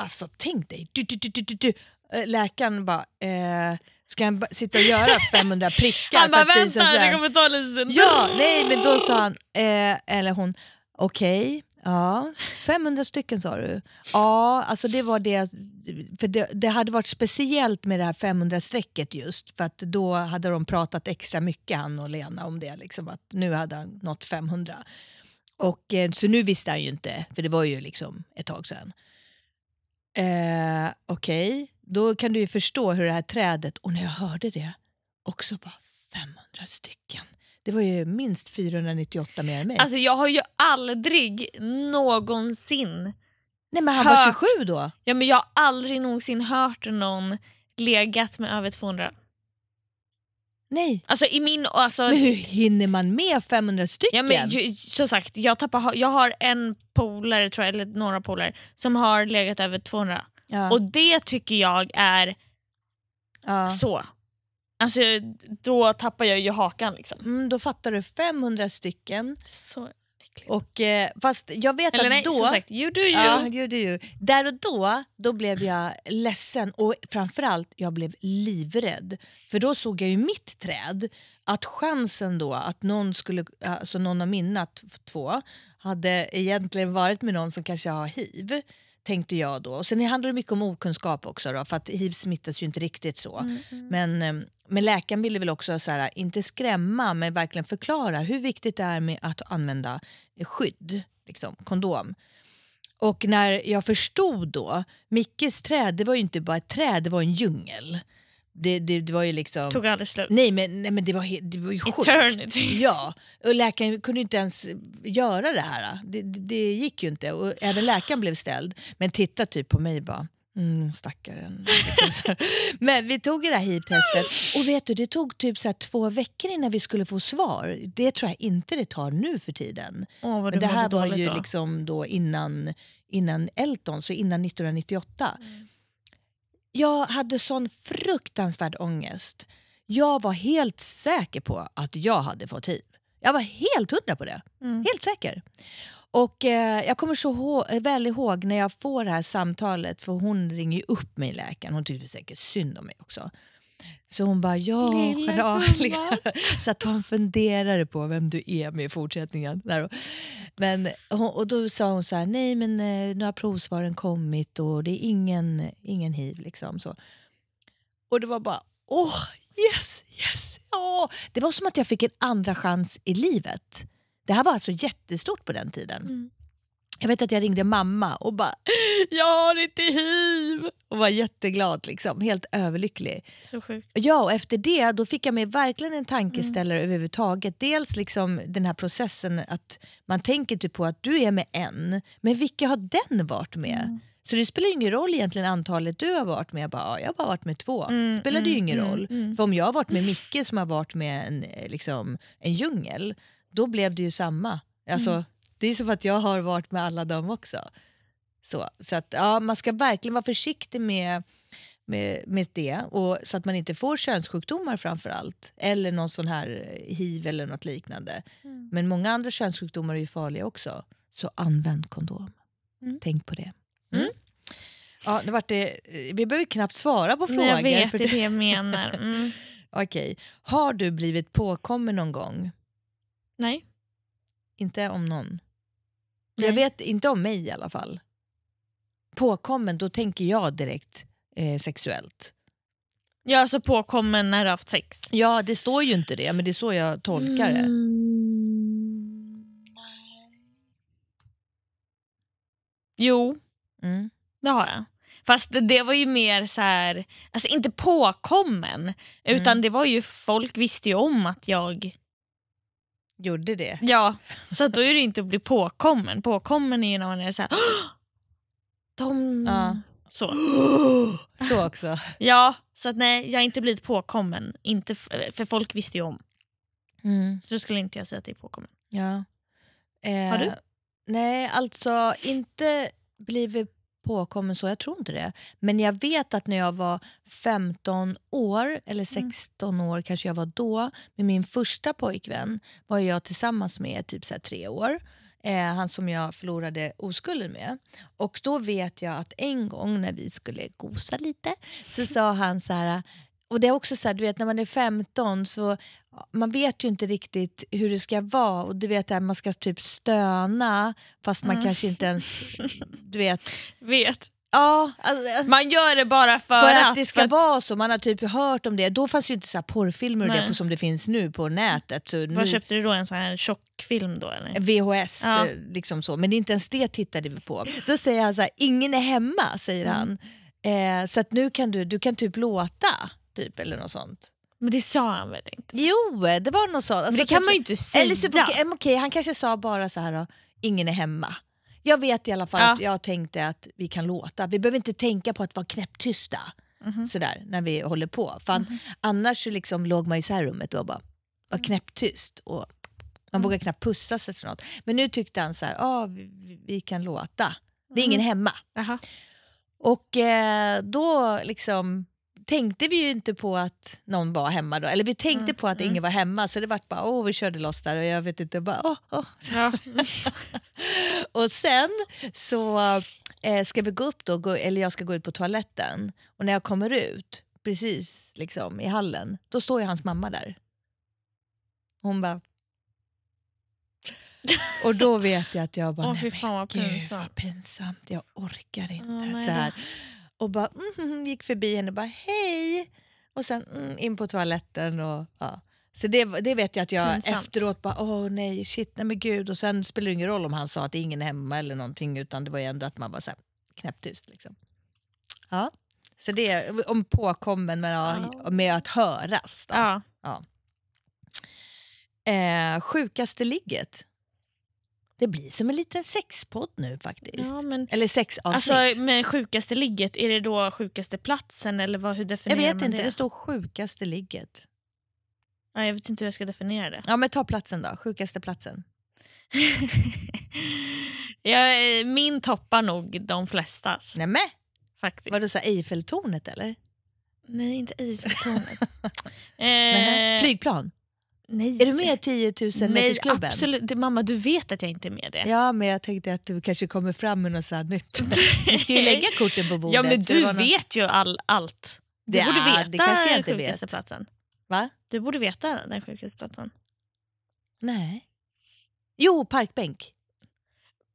Alltså tänk dig, du, du, du, du, du. Eh, läkaren bara, eh, ska han sitta och göra 500 prickar? Han bara vänta, det kommer ta lite tid! Ja, nej men då sa han, eh, eller hon, okej. Okay. Ja, 500 stycken sa du. Ja, alltså det var det. För det, det hade varit speciellt med det här 500-strecket just för att då hade de pratat extra mycket han och Lena om det. Liksom, att nu hade han nått 500. Och, eh, så nu visste han ju inte, för det var ju liksom ett tag sedan. Eh, Okej, okay. då kan du ju förstå hur det här trädet, och när jag hörde det, också bara 500 stycken. Det var ju minst 498 mer än mig. Alltså jag har ju aldrig någonsin Nej men han hört, var 27 då? Ja men jag har aldrig någonsin hört någon legat med över 200. Nej. Alltså, i min, alltså, men hur hinner man med 500 stycken? Ja, men, ju, som sagt, jag, tappar, jag har en polare, tror jag, eller några polare, som har legat över 200. Ja. Och det tycker jag är ja. så. Alltså, då tappar jag ju hakan. Liksom. Mm, då fattar du, 500 stycken så. Verkligen. Och, eh, fast jag vet Eller att nej, då... Som sagt, you do you. Ja, you do you. Där och då, då blev jag ledsen och framförallt jag blev livrädd. För då såg jag ju mitt träd. Att chansen då att någon, skulle, alltså någon av mina två hade egentligen varit med någon som kanske har hiv tänkte jag då. Och sen handlar det mycket om okunskap också då, för att hiv smittas ju inte riktigt så. Mm, mm. Men, eh, men läkaren ville väl också, så här, inte skrämma, men verkligen förklara hur viktigt det är med att använda eh, skydd, liksom, kondom. Och när jag förstod då, Mickes träd det var ju inte bara ett träd, det var en djungel. Det, det, det, var ju liksom... Tog aldrig slut. Nej men, nej, men det, var det var ju sjukt. Eternity. Ja, och läkaren kunde inte ens göra det här. Det, det, gick ju inte. Och även läkaren blev ställd. Men titta typ på mig bara. Mm, stackaren. Liksom men vi tog det här hiv-testet och vet du, det tog typ så två veckor innan vi skulle få svar. Det tror jag inte det tar nu för tiden. Åh, men det här var ju då. liksom då innan, innan Elton, så innan 1998. Mm. Jag hade sån fruktansvärd ångest. Jag var helt säker på att jag hade fått hiv. Jag var helt hundra på det. Mm. Helt säker. Och eh, Jag kommer så väl ihåg när jag får det här samtalet, för hon ringer upp mig läkaren. Hon tyckte säkert synd om mig också. Så hon bara, ja, lilla, lilla. Liksom. Så att hon funderade på vem du är med i fortsättningen. Men, och då sa hon så här, nej men eh, nu har provsvaren kommit och det är ingen, ingen hiv. Liksom, så. Och det var bara, åh, oh, yes, yes! Oh. Det var som att jag fick en andra chans i livet. Det här var alltså jättestort på den tiden. Mm. Jag vet att jag ringde mamma och bara “jag har inte hiv” och var jätteglad, liksom, helt överlycklig. Så sjukt. Ja, och efter det då fick jag mig verkligen en tankeställare mm. överhuvudtaget. Dels liksom den här processen att man tänker typ på att du är med en, men vilka har den varit med? Mm. Så det spelar ingen roll egentligen antalet du har varit med. Jag, bara, jag har bara varit med två. Mm, spelar det ju mm, ingen mm, roll. Mm. För om jag har varit med Micke som har varit med en, eh, liksom, en djungel, då blev det ju samma. Alltså, det är som att jag har varit med alla dem också. Så, så att, ja, man ska verkligen vara försiktig med, med, med det och, så att man inte får könssjukdomar framför allt. Eller någon sån här hiv eller något liknande. Mm. Men många andra könssjukdomar är ju farliga också. Så använd kondom. Mm. Tänk på det. Mm. mm. Ja, det, var eh, det. Vi behöver knappt svara på frågor. Jag vet, för det är det jag menar. Mm. Okej. Har du blivit påkommen någon gång? Nej. Inte om någon? Nej. Jag vet inte om mig i alla fall. Påkommen, då tänker jag direkt eh, sexuellt. Ja, alltså påkommen när du haft sex? Ja, det står ju inte det, men det är så jag tolkar det. Mm. Jo, mm. det har jag. Fast det var ju mer så här, alltså inte påkommen, utan mm. det var ju folk visste ju om att jag gjorde det. Ja, så då är det inte att bli påkommen. Påkommen är ju när man är såhär de... Ja. Så. så också. Ja, så att nej jag har inte blivit påkommen. Inte för folk visste ju om. Mm. Så då skulle inte jag säga att det är påkommen. Ja. Eh, har du? Nej, alltså inte blivit påkommen så, jag tror inte det. Men jag vet att när jag var 15 år, eller 16 mm. år kanske jag var då, med min första pojkvän var jag tillsammans med typ så tre år. Eh, han som jag förlorade oskulden med. Och då vet jag att en gång när vi skulle gosa lite så sa han så här och det är också så här, du vet när man är 15 så man vet ju inte riktigt hur det ska vara och du vet att man ska typ stöna fast man mm. kanske inte ens du vet. vet. Ja, alltså, man gör det bara för, för att, att, det ska att... vara så, man har typ hört om det. Då fanns ju inte så här porrfilmer det på, som det finns nu på nätet. Så Vad köpte du då? En sån här tjock då? Eller? VHS, ja. Eh, liksom så. men inte ens det tittade vi på. Då säger han så här, ingen är hemma, säger mm. han. Eh, så att nu kan du, du kan typ låta typ eller något sånt. Men det sa han väl inte? Jo, det var något sånt. Alltså, men det kan man ju inte säga. Eller så, okay, han kanske sa bara så här då, ingen är hemma. Jag vet i alla fall ja. att jag tänkte att vi kan låta. Vi behöver inte tänka på att vara knäpptysta mm -hmm. sådär, när vi håller på. För mm -hmm. Annars liksom låg man i så här rummet och bara var mm. knäpptyst. Och man mm. vågar knappt pussas eller något. Men nu tyckte han så här, ah, vi, vi kan låta. Det är ingen mhm. hemma. Aha. Och eh, då liksom tänkte vi ju inte på att någon var hemma då. Eller vi tänkte mm. på att mm. ingen mm. var hemma så det vart bara åh oh, vi körde loss där och jag vet inte. Bara, oh, oh. Ja. och sen så eh, ska vi gå upp då, gå, eller jag ska gå ut på toaletten. Och när jag kommer ut precis liksom, i hallen, då står ju hans mamma där. Hon bara och då vet jag att jag bara, oh, nej, men gud vad pinsamt, jag orkar inte. Oh, så här och bara mm, gick förbi henne och bara hej och sen mm, in på toaletten. Och, ja. Så det, det vet jag att jag Pinsamt. efteråt bara, åh oh, nej, shit, nej men gud. Och sen spelar det ingen roll om han sa att det är ingen hemma eller någonting, utan det var ju ändå att man var så här, knäpptyst. Liksom. Ja. Så det är om påkommen med, med att höras. Då. Ja. ja. Eh, sjukaste ligget? Det blir som en liten sexpodd nu faktiskt. Ja, men, eller sexavsnitt. Alltså, men sjukaste ligget, är det då sjukaste platsen eller vad, hur definierar Jag vet inte, det? det står sjukaste ligget. Ja, jag vet inte hur jag ska definiera det. Ja men ta platsen då, sjukaste platsen. ja, eh, min toppar nog de flestas. Nämen! Faktiskt. Var du så Eiffeltornet eller? Nej, inte Eiffeltornet. eh, Flygplan? Nej. Är du med i 10 000 Nej, metersklubben? absolut. Du, mamma, du vet att jag inte är med det. Ja, men jag tänkte att du kanske kommer fram med något sånt nytt. Vi ska ju lägga korten på bordet. Ja, men du vet ju all, allt. Du ja, borde veta det kanske jag inte den sjukaste vet. platsen. Va? Du borde veta den sjukaste platsen. Nej. Jo, parkbänk.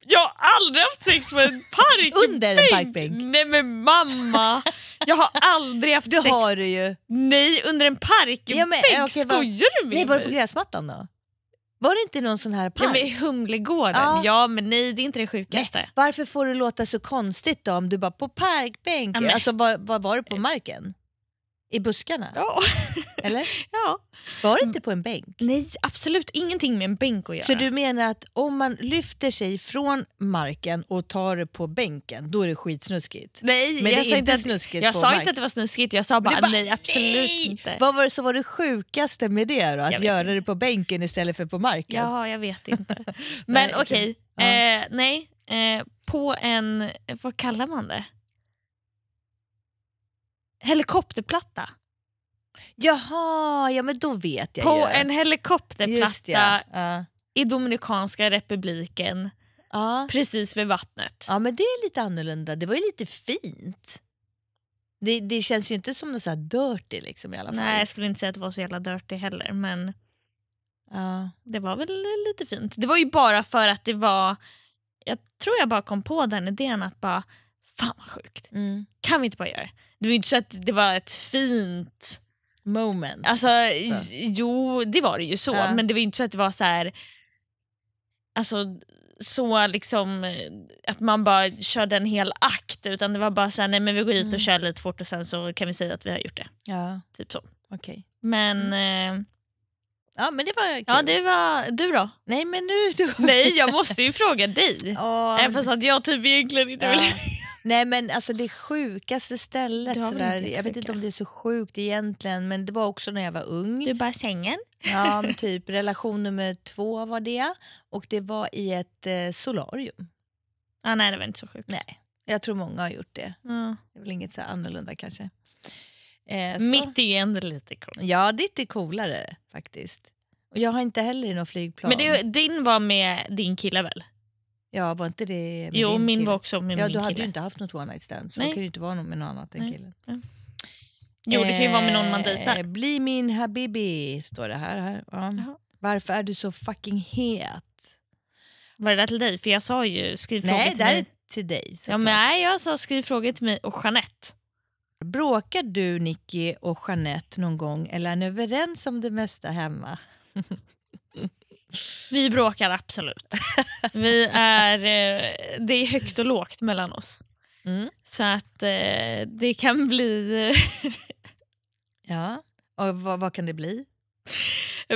Jag har aldrig haft sex på en parkbänk! Under en parkbänk? Nej men mamma! Jag har aldrig haft det sex... har du ju! Nej, under en parkbänk! Ja, men, okay, Skojar du med mig? Var det på gräsmattan då? Var det inte någon sån här park? Ja, Humlegården, ja. ja. men nej det är inte det sjukaste. Nej, varför får det låta så konstigt då om du bara på parkbänk? Ja, alltså vad, vad var det på marken? I buskarna? Ja. Eller? Ja. Var det inte mm. på en bänk? Nej, absolut ingenting med en bänk att göra. Så du menar att om man lyfter sig från marken och tar det på bänken, då är det skitsnuskigt? Nej, Men jag, sa inte, att, jag sa inte att det var snuskigt, jag sa bara, bara nej absolut nej. inte. Vad var det, så var det sjukaste med det då? Att göra inte. det på bänken istället för på marken? Ja, jag vet inte. Men okej, okay. ja. eh, nej. Eh, på en, vad kallar man det? helikopterplatta. Jaha, ja men då vet jag På ju. en helikopterplatta ja. Ja. i Dominikanska republiken ja. precis vid vattnet. Ja men det är lite annorlunda, det var ju lite fint. Det, det känns ju inte som något så här dirty liksom i alla fall. Nej jag skulle inte säga att det var så jävla dirty heller men ja. det var väl lite fint. Det var ju bara för att det var, jag tror jag bara kom på den idén att bara fan vad sjukt, mm. kan vi inte bara göra det? Det var inte så att det var ett fint moment. Alltså, så. Jo, det var det ju så, ja. men det var inte så att det var så här, alltså, så liksom att man bara körde en hel akt utan det var bara såhär, nej men vi går dit och mm. kör lite fort och sen så kan vi säga att vi har gjort det. Ja. Typ så. Okay. Men... Mm. Eh, ja men det var kul. Ja det var, du då? Nej men nu då. Nej jag måste ju fråga dig. Oh. Även fast att jag typ egentligen inte ja. vill Nej men alltså det sjukaste stället. Sådär. Jag vet inte om det är så sjukt egentligen men det var också när jag var ung. Du bara sängen? Ja typ. Relation nummer två var det och det var i ett eh, solarium. Ah, nej det var inte så sjukt. Nej, jag tror många har gjort det. Mm. Det är väl inget så annorlunda kanske. Eh, Mitt är ju ändå lite coolt. Ja ditt är coolare faktiskt. Och jag har inte heller i något flygplan. Men det, din var med din kille väl? Ja, var inte det med Jo, min kille? var också med ja, min kille. Ja, du hade ju inte haft något one night stand. Så Nej. det kan ju inte vara med någon annan än killen. Jo, det kan ju vara med någon man eh, dejtar. Bli min habibi, står det här. här. Ja. Varför är du så fucking het? Var det där till dig? För jag sa ju skriv frågor till mig. Nej, det är till dig. Ja, men, nej, jag sa skriv frågor till mig och Jeanette. Bråkar du, Nicky och Jeanette någon gång eller är ni överens om det mesta hemma? Vi bråkar absolut. Vi är, eh, det är högt och lågt mellan oss. Mm. Så att eh, det kan bli... ja, och vad, vad kan det bli?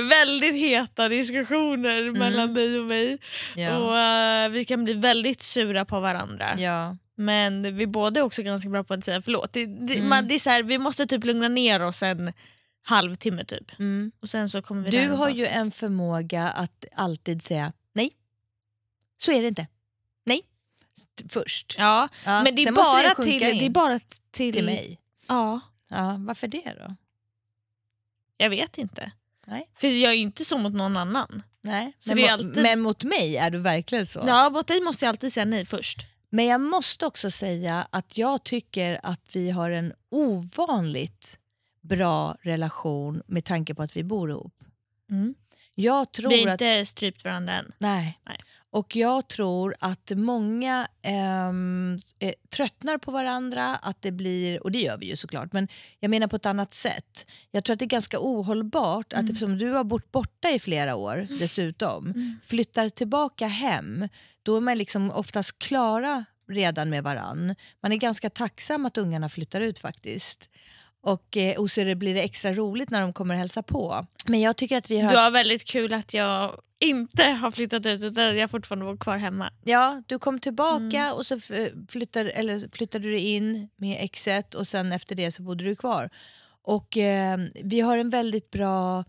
väldigt heta diskussioner mm. mellan dig och mig. Ja. Och eh, Vi kan bli väldigt sura på varandra. Ja. Men vi båda är också ganska bra på att säga förlåt. Det, det, mm. man, det är så här, vi måste typ lugna ner oss en halvtimme typ. Mm. Och sen så kommer vi du har ju en förmåga att alltid säga nej. Så är det inte. Nej. Först. Ja, ja. men det är, bara till, det är bara till... Till mig? Ja. ja. Varför det då? Jag vet inte. Nej. För jag är ju inte så mot någon annan. Nej. Så men, alltid... men mot mig är du verkligen så? Ja, mot dig måste jag alltid säga nej först. Men jag måste också säga att jag tycker att vi har en ovanligt bra relation med tanke på att vi bor ihop. Mm. Jag tror vi har inte att, strypt varandra än. Nej. nej. Och jag tror att många ehm, eh, tröttnar på varandra, att det blir, och det gör vi ju såklart, men jag menar på ett annat sätt. Jag tror att det är ganska ohållbart mm. att eftersom du har bott borta i flera år mm. dessutom, mm. flyttar tillbaka hem, då är man liksom oftast klara redan med varann. Man är ganska tacksam att ungarna flyttar ut faktiskt. Och, eh, och så blir det extra roligt när de kommer och hälsa på. Men jag tycker att vi har... Du har väldigt kul att jag inte har flyttat ut utan jag fortfarande bor kvar hemma. Ja, du kom tillbaka mm. och så flyttade, eller flyttade du in med exet och sen efter det så bodde du kvar. Och eh, vi har en väldigt bra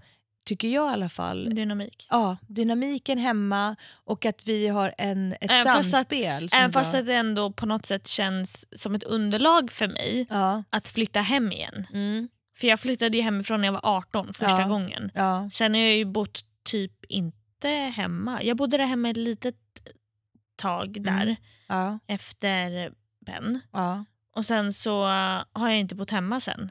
tycker jag i alla fall. Dynamik. Ja, dynamiken hemma och att vi har en, ett även samspel. Fast att, även fast att det ändå på något sätt känns som ett underlag för mig ja. att flytta hem igen. Mm. För jag flyttade ju hemifrån när jag var 18 första ja. gången. Ja. Sen har jag ju bott typ inte hemma. Jag bodde där hemma ett litet tag där mm. efter Ben och sen så äh, har jag inte bott hemma sen.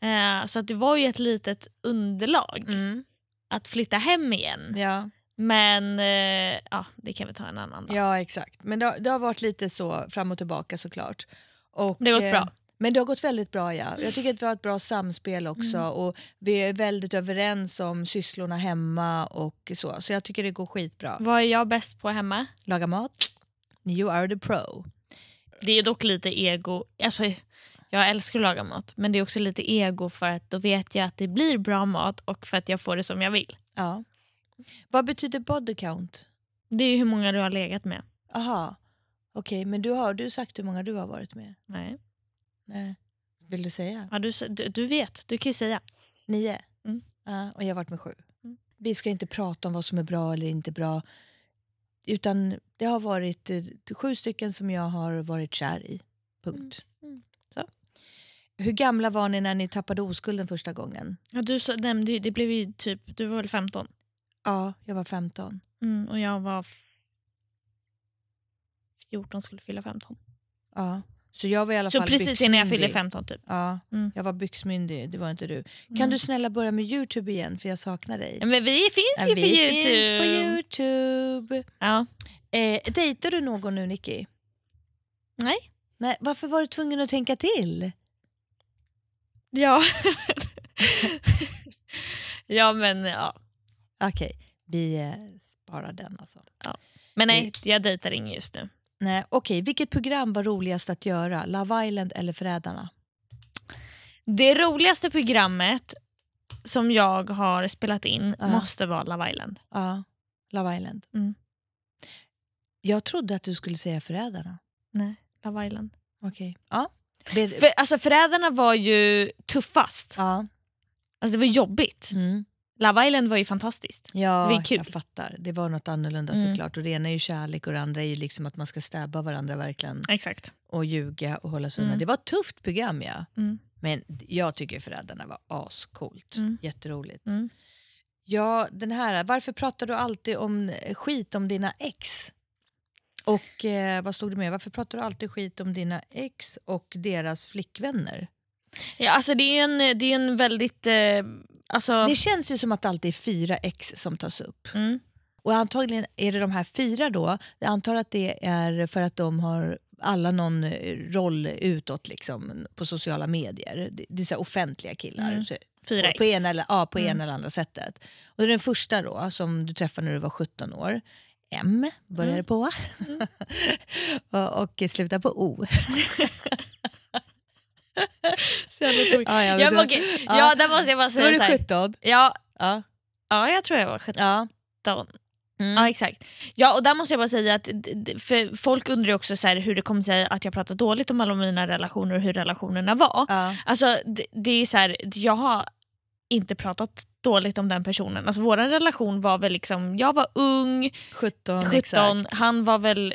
Eh, så att det var ju ett litet underlag mm. att flytta hem igen. Ja. Men eh, ja, det kan vi ta en annan dag. Ja exakt, men det har, det har varit lite så fram och tillbaka såklart. Och, det har gått eh, bra. Men det har gått väldigt bra ja. Jag tycker att vi har ett bra samspel också mm. och vi är väldigt överens om sysslorna hemma och så. Så jag tycker det går skitbra. Vad är jag bäst på hemma? Laga mat. You are the pro. Det är dock lite ego. Alltså, jag älskar att laga mat, men det är också lite ego för att då vet jag att det blir bra mat och för att jag får det som jag vill. Ja. Vad betyder body count? Det är hur många du har legat med. Aha. Okej, okay, men du har du sagt hur många du har varit med? Nej. Nej. Vill du säga? Ja, du, du vet, du kan ju säga. Nio? Mm. Ja, och jag har varit med sju. Mm. Vi ska inte prata om vad som är bra eller inte bra. Utan det har varit eh, sju stycken som jag har varit kär i. Punkt. Mm. Mm. Så. Hur gamla var ni när ni tappade oskulden första gången? Ja, du nämnde ju, det blev ju typ, du var väl 15? Ja, jag var 15. Mm, och jag var 14, skulle fylla 15. Ja. Så, jag var i alla så fall precis byxmyndig. innan jag fyllde 15 typ? Ja, mm. jag var byxmyndig, det var inte du. Kan mm. du snälla börja med Youtube igen för jag saknar dig? Men vi finns ju vi på Youtube. finns på Youtube. Ja. Eh, dejtar du någon nu Nicky? Nej. Nej. Varför var du tvungen att tänka till? Ja, ja men ja. Okej, okay. vi eh, sparar den alltså. Ja. Men nej, jag dejtar ingen just nu. Nej, okej. Okay. Vilket program var roligast att göra? Love Island eller Förrädarna? Det roligaste programmet som jag har spelat in uh. måste vara Love Island. Ja, uh. Love Island. Mm. Jag trodde att du skulle säga Förrädarna. Nej, Love Island. Okej. Okay. Uh. För, alltså, förrädarna var ju tuffast. Ja. Alltså, det var jobbigt. Mm. Love Island var ju fantastiskt. Ja, det var kul. jag fattar. Det var något annorlunda mm. såklart. Och det ena är ju kärlek och det andra är ju liksom att man ska stäbba varandra verkligen. Exakt. Och ljuga och hålla sig mm. undan. Det var ett tufft program ja. Mm. Men jag tycker Förrädarna var ascoolt. Mm. Jätteroligt. Mm. Ja, den här, varför pratar du alltid om eh, skit om dina ex? Och eh, vad stod det mer? Varför pratar du alltid skit om dina ex och deras flickvänner? Ja, alltså det är en, det är en väldigt eh, Alltså... Det känns ju som att det alltid är fyra ex som tas upp. Mm. Och antagligen är det de här fyra då, jag antar att det är för att de har alla någon eh, roll utåt liksom, på sociala medier. Det, är så offentliga killar. Mm. Fyra ex. På ena eller, ja, på mm. ena eller andra sättet. Och den första då, som du träffade när du var 17 år. M börjar mm. på. Mm. och, och slutade på O. så jävla ja, ja, jag, okay. ja. ja, där måste jag bara säga Var du 17? Ja. Ja. ja, jag tror jag var 17. Ja. Mm. mm. Ja exakt. Ja och där måste jag bara säga att för folk undrar ju också så här, hur det kommer sig att jag pratar dåligt om alla mina relationer och hur relationerna var. Ja. Alltså det, det är så här, jag har inte pratat dåligt om den personen. Alltså vår relation var väl liksom, jag var ung, 17, 17 han var väl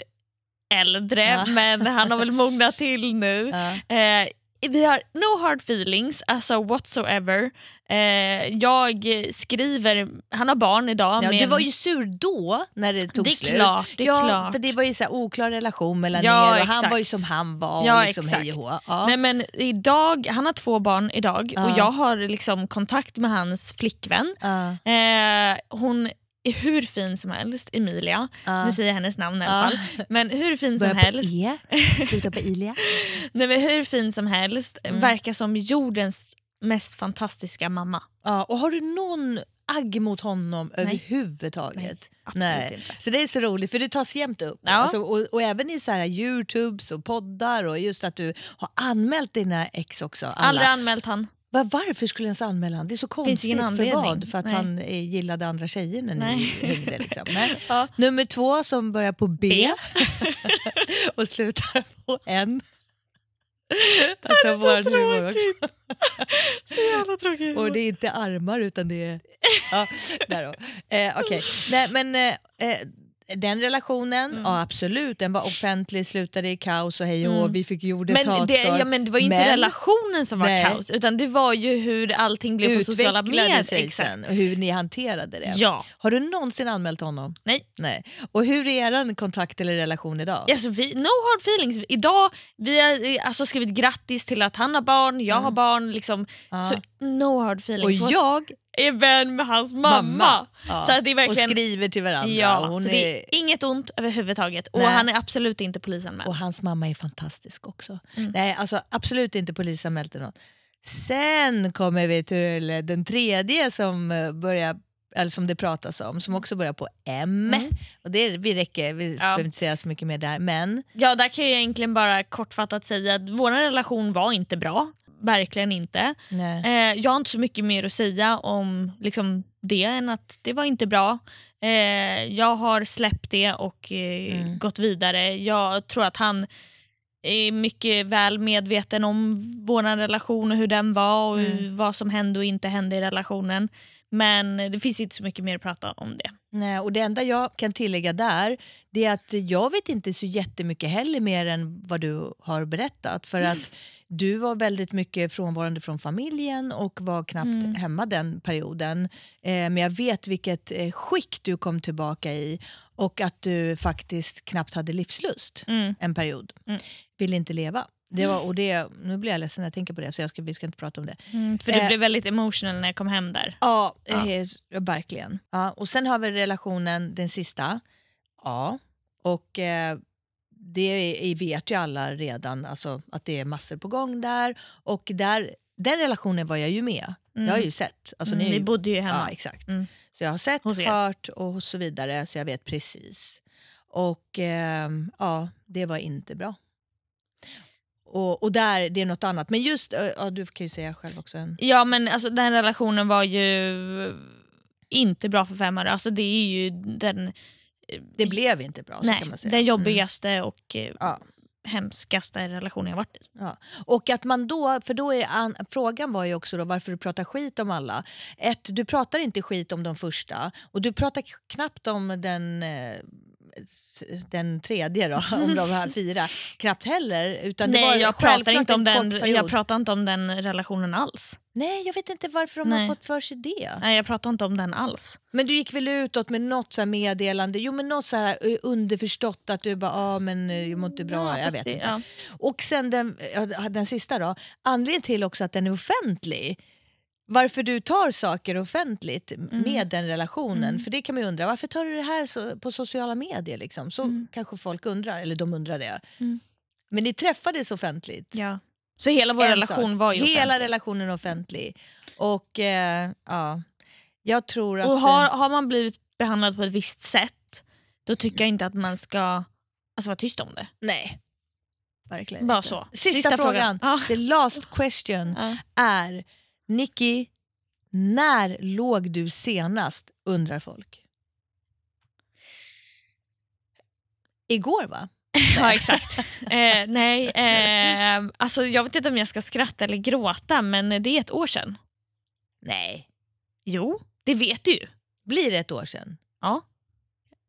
äldre ja. men han har väl mognat till nu. Ja. Eh, vi har no hard feelings, alltså whatsoever. Eh, jag skriver, han har barn idag. Ja, men... Du var ju sur då när det tog det är slut. Klart, det är ja, klart. För det var ju så här oklar relation mellan ja, er och han var ju som han var. ja, liksom exakt. Hej och ja. Nej, men idag, han har två barn idag ja. och jag har liksom kontakt med hans flickvän. Ja. Eh, hon är hur fin som helst, Emilia. Uh. Nu säger jag hennes namn i alla fall. Uh. Men hur fin Börja som helst. på E, sluta på Ilia. Nej men hur fin som helst, mm. verkar som jordens mest fantastiska mamma. Ja, och har du någon agg mot honom Nej. överhuvudtaget? Nej, absolut Nej. inte. Så det är så roligt för det tas jämt upp. Ja. Alltså, och, och, även i så här Youtubes och poddar och just att du har anmält dina ex också. Alla. Aldrig anmält han varför skulle ens anmäla honom? Det är så konstigt. Finns ingen för vad? För att Nej. han eh, gillade andra tjejer när Nej. ni hängde? Liksom. Ja. Nummer två som börjar på B, B. och slutar på N. Alltså det är så tråkigt. Också. Så jävla tråkigt. Och det är inte armar utan det är... Ja, där då. Eh, okay. Nej, men, eh, eh den relationen, mm. ja absolut, den var offentlig, slutade i kaos och hej och mm. vi fick jordens men hatstorm. Det, ja, men det var ju men, inte relationen som var nej. kaos utan det var ju hur allting blev på sociala medier. och hur ni hanterade det. Ja. Har du någonsin anmält honom? Nej. nej. Och hur är er kontakt eller relation idag? Alltså, vi, no hard feelings. Idag vi har eh, alltså, skrivit grattis till att han har barn, jag mm. har barn. Liksom. Ja. Så, no hard feelings. Och jag är vän med hans mamma. mamma. Ja. Så det är verkligen... Och skriver till varandra. Ja, hon så är... det är inget ont överhuvudtaget och han är absolut inte polisanmäld. Och hans mamma är fantastisk också. Mm. Nej, alltså absolut inte polisanmäld till något. Sen kommer vi till den tredje som eh, börjar eller som det pratas om, som också börjar på M. Mm. Och det, vi räcker, vi ja. behöver inte säga så mycket mer där. Men... Ja, där kan jag egentligen bara kortfattat säga att vår relation var inte bra verkligen inte. Eh, jag har inte så mycket mer att säga om liksom, det än att det var inte bra. Eh, jag har släppt det och eh, mm. gått vidare. Jag tror att han är mycket väl medveten om vår relation och hur den var och mm. hur, vad som hände och inte hände i relationen. Men det finns inte så mycket mer att prata om det. Nej, och det enda jag kan tillägga där det är att jag vet inte så jättemycket heller mer än vad du har berättat. För att du var väldigt mycket frånvarande från familjen och var knappt mm. hemma den perioden. Eh, men jag vet vilket eh, skick du kom tillbaka i och att du faktiskt knappt hade livslust mm. en period. Mm. Ville inte leva. Det var, och det, nu blir jag ledsen när jag tänker på det, så jag ska, vi ska inte prata om det. Mm, för du eh, blev väldigt emotional när jag kom hem där. Ja, ja. Eh, verkligen. Ja, och sen har vi relationen, den sista. Ja. Och eh, det vet ju alla redan, alltså, att det är massor på gång där. Och där, den relationen var jag ju med. Mm. Jag har ju mm. sett. Alltså, mm, ni ju, bodde ju hemma. Ja, exakt. Mm. Så jag har sett, hört och så vidare, så jag vet precis. Och eh, ja, det var inte bra. Och, och, där, det är något annat. Men just, ja, du kan ju säga själv också. En... Ja men alltså den relationen var ju inte bra för femmare. Alltså det är ju den det blev inte bra. Nej, kan man säga. den mm. jobbigaste mm. och eh, ja. hemskaste relationen jag varit i. Ja. Och att man då, för då är an, frågan var ju också då varför du pratar skit om alla. Ett, du pratar inte skit om de första och du pratar knappt om den eh, den tredje då, om de här fyra, knappt heller. Utan Nej, det var jag pratar, inte om den, jag pratar inte om den relationen alls. Nej, jag vet inte varför de Nej. har fått för sig det. Nej, jag pratar inte om den alls. Men du gick väl utåt med något så meddelande, jo men något så här eh, underförstått att du bara, ja ah, men eh, jag mår inte bra, ja, jag vet det, inte. Ja. Och sen den, den sista då, anledningen till också att den är offentlig, varför du tar saker offentligt mm. med den relationen. Mm. För det kan man ju undra, varför tar du det här så, på sociala medier? Liksom? Så mm. kanske folk undrar, eller de undrar det. Mm. Men ni träffades offentligt. Ja. Så hela vår en relation sak. var ju offentlig? Hela relationen offentlig. Och eh, ja, jag tror att... Och har, eh, har man blivit behandlad på ett visst sätt, då tycker jag inte att man ska alltså, vara tyst om det. Nej. Verkligen Bara inte. så. Sista, Sista frågan, frågan. Ah. the last question ah. är Nicky, när låg du senast? undrar folk. Igår va? ja exakt. Eh, nej, eh, alltså jag vet inte om jag ska skratta eller gråta men det är ett år sedan. Nej. Jo, det vet du ju. Blir det ett år sedan? Ja.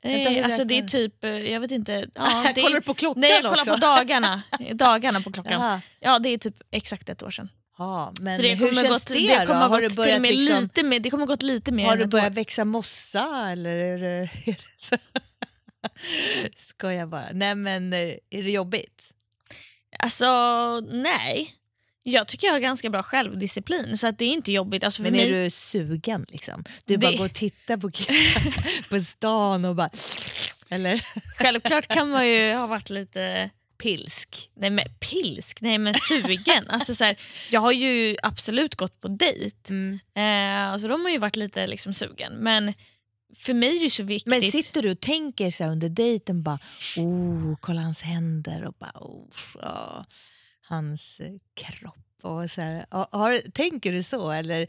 Eh, alltså det är typ, eh, jag vet inte. Ja, det kollar du på klockan också? Nej jag kollar också? på dagarna. dagarna på klockan. Jaha. Ja det är typ exakt ett år sedan. Ja, men det hur känns gått, det, det kommer har du börjat med liksom, lite mer, Det kommer gått lite mer Har du börjat växa mossa eller är det, är det så? Skojar bara. Nej men eh, är det jobbigt? Alltså nej. Jag tycker jag har ganska bra självdisciplin så att det är inte jobbigt. Alltså för men är mig... du sugen liksom? Du det... bara går och tittar på, på stan och bara... Eller? Självklart kan man ju ha varit lite pilsk. Nej men pilsk, nej men sugen. alltså, så här, jag har ju absolut gått på dejt. Mm. Eh, alltså, de har ju varit lite liksom, sugen. Men för mig är det så viktigt. Men sitter du och tänker så under dejten bara, oh, kolla hans händer och bara, oh, oh hans eh, kropp. Och så här. Har, tänker du så eller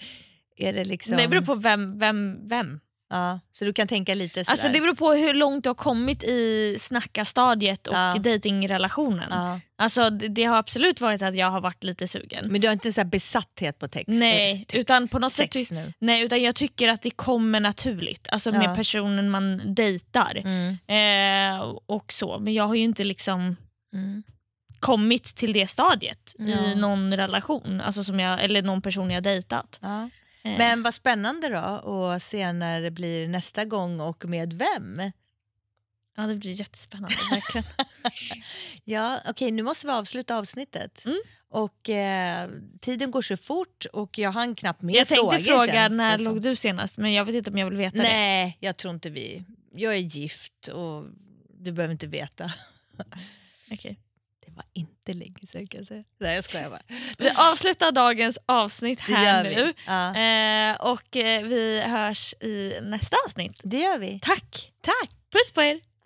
är det liksom... Det beror på vem, vem, vem. Ja, så du kan tänka lite alltså, sådär. Alltså det beror på hur långt du har kommit i snacka-stadiet och ja. dejtingrelationen. Ja. Alltså det, det, har absolut varit att jag har varit lite sugen. Men du har inte så besatthet på text? Nej, eh, text. utan på något Sex sätt nu. Nej, utan jag tycker att det kommer naturligt. Alltså ja. med personen man dejtar. Mm. Eh, och så. Men jag har ju inte liksom mm. kommit till det stadiet ja. i någon relation, alltså som jag, eller någon person jag dejtat. Ja. Eh. Men vad spännande då att se när det blir nästa gång och med vem. Ja, det blir jättespännande. Verkligen. ja, okej, okay, nu måste vi avsluta avsnittet. Mm. Och eh, Tiden går så fort och jag hann knappt med frågor. Jag tänkte fråga när låg du senast men jag vet inte om jag vill veta Nej, det. Nej, jag tror inte vi... Jag är gift och du behöver inte veta. okay var inte länge sedan kan jag säga. Nej jag skojar bara. Vi avslutar dagens avsnitt här nu. Ja. Eh, och eh, vi hörs i nästa avsnitt. Det gör vi. Tack! Tack! Puss på er!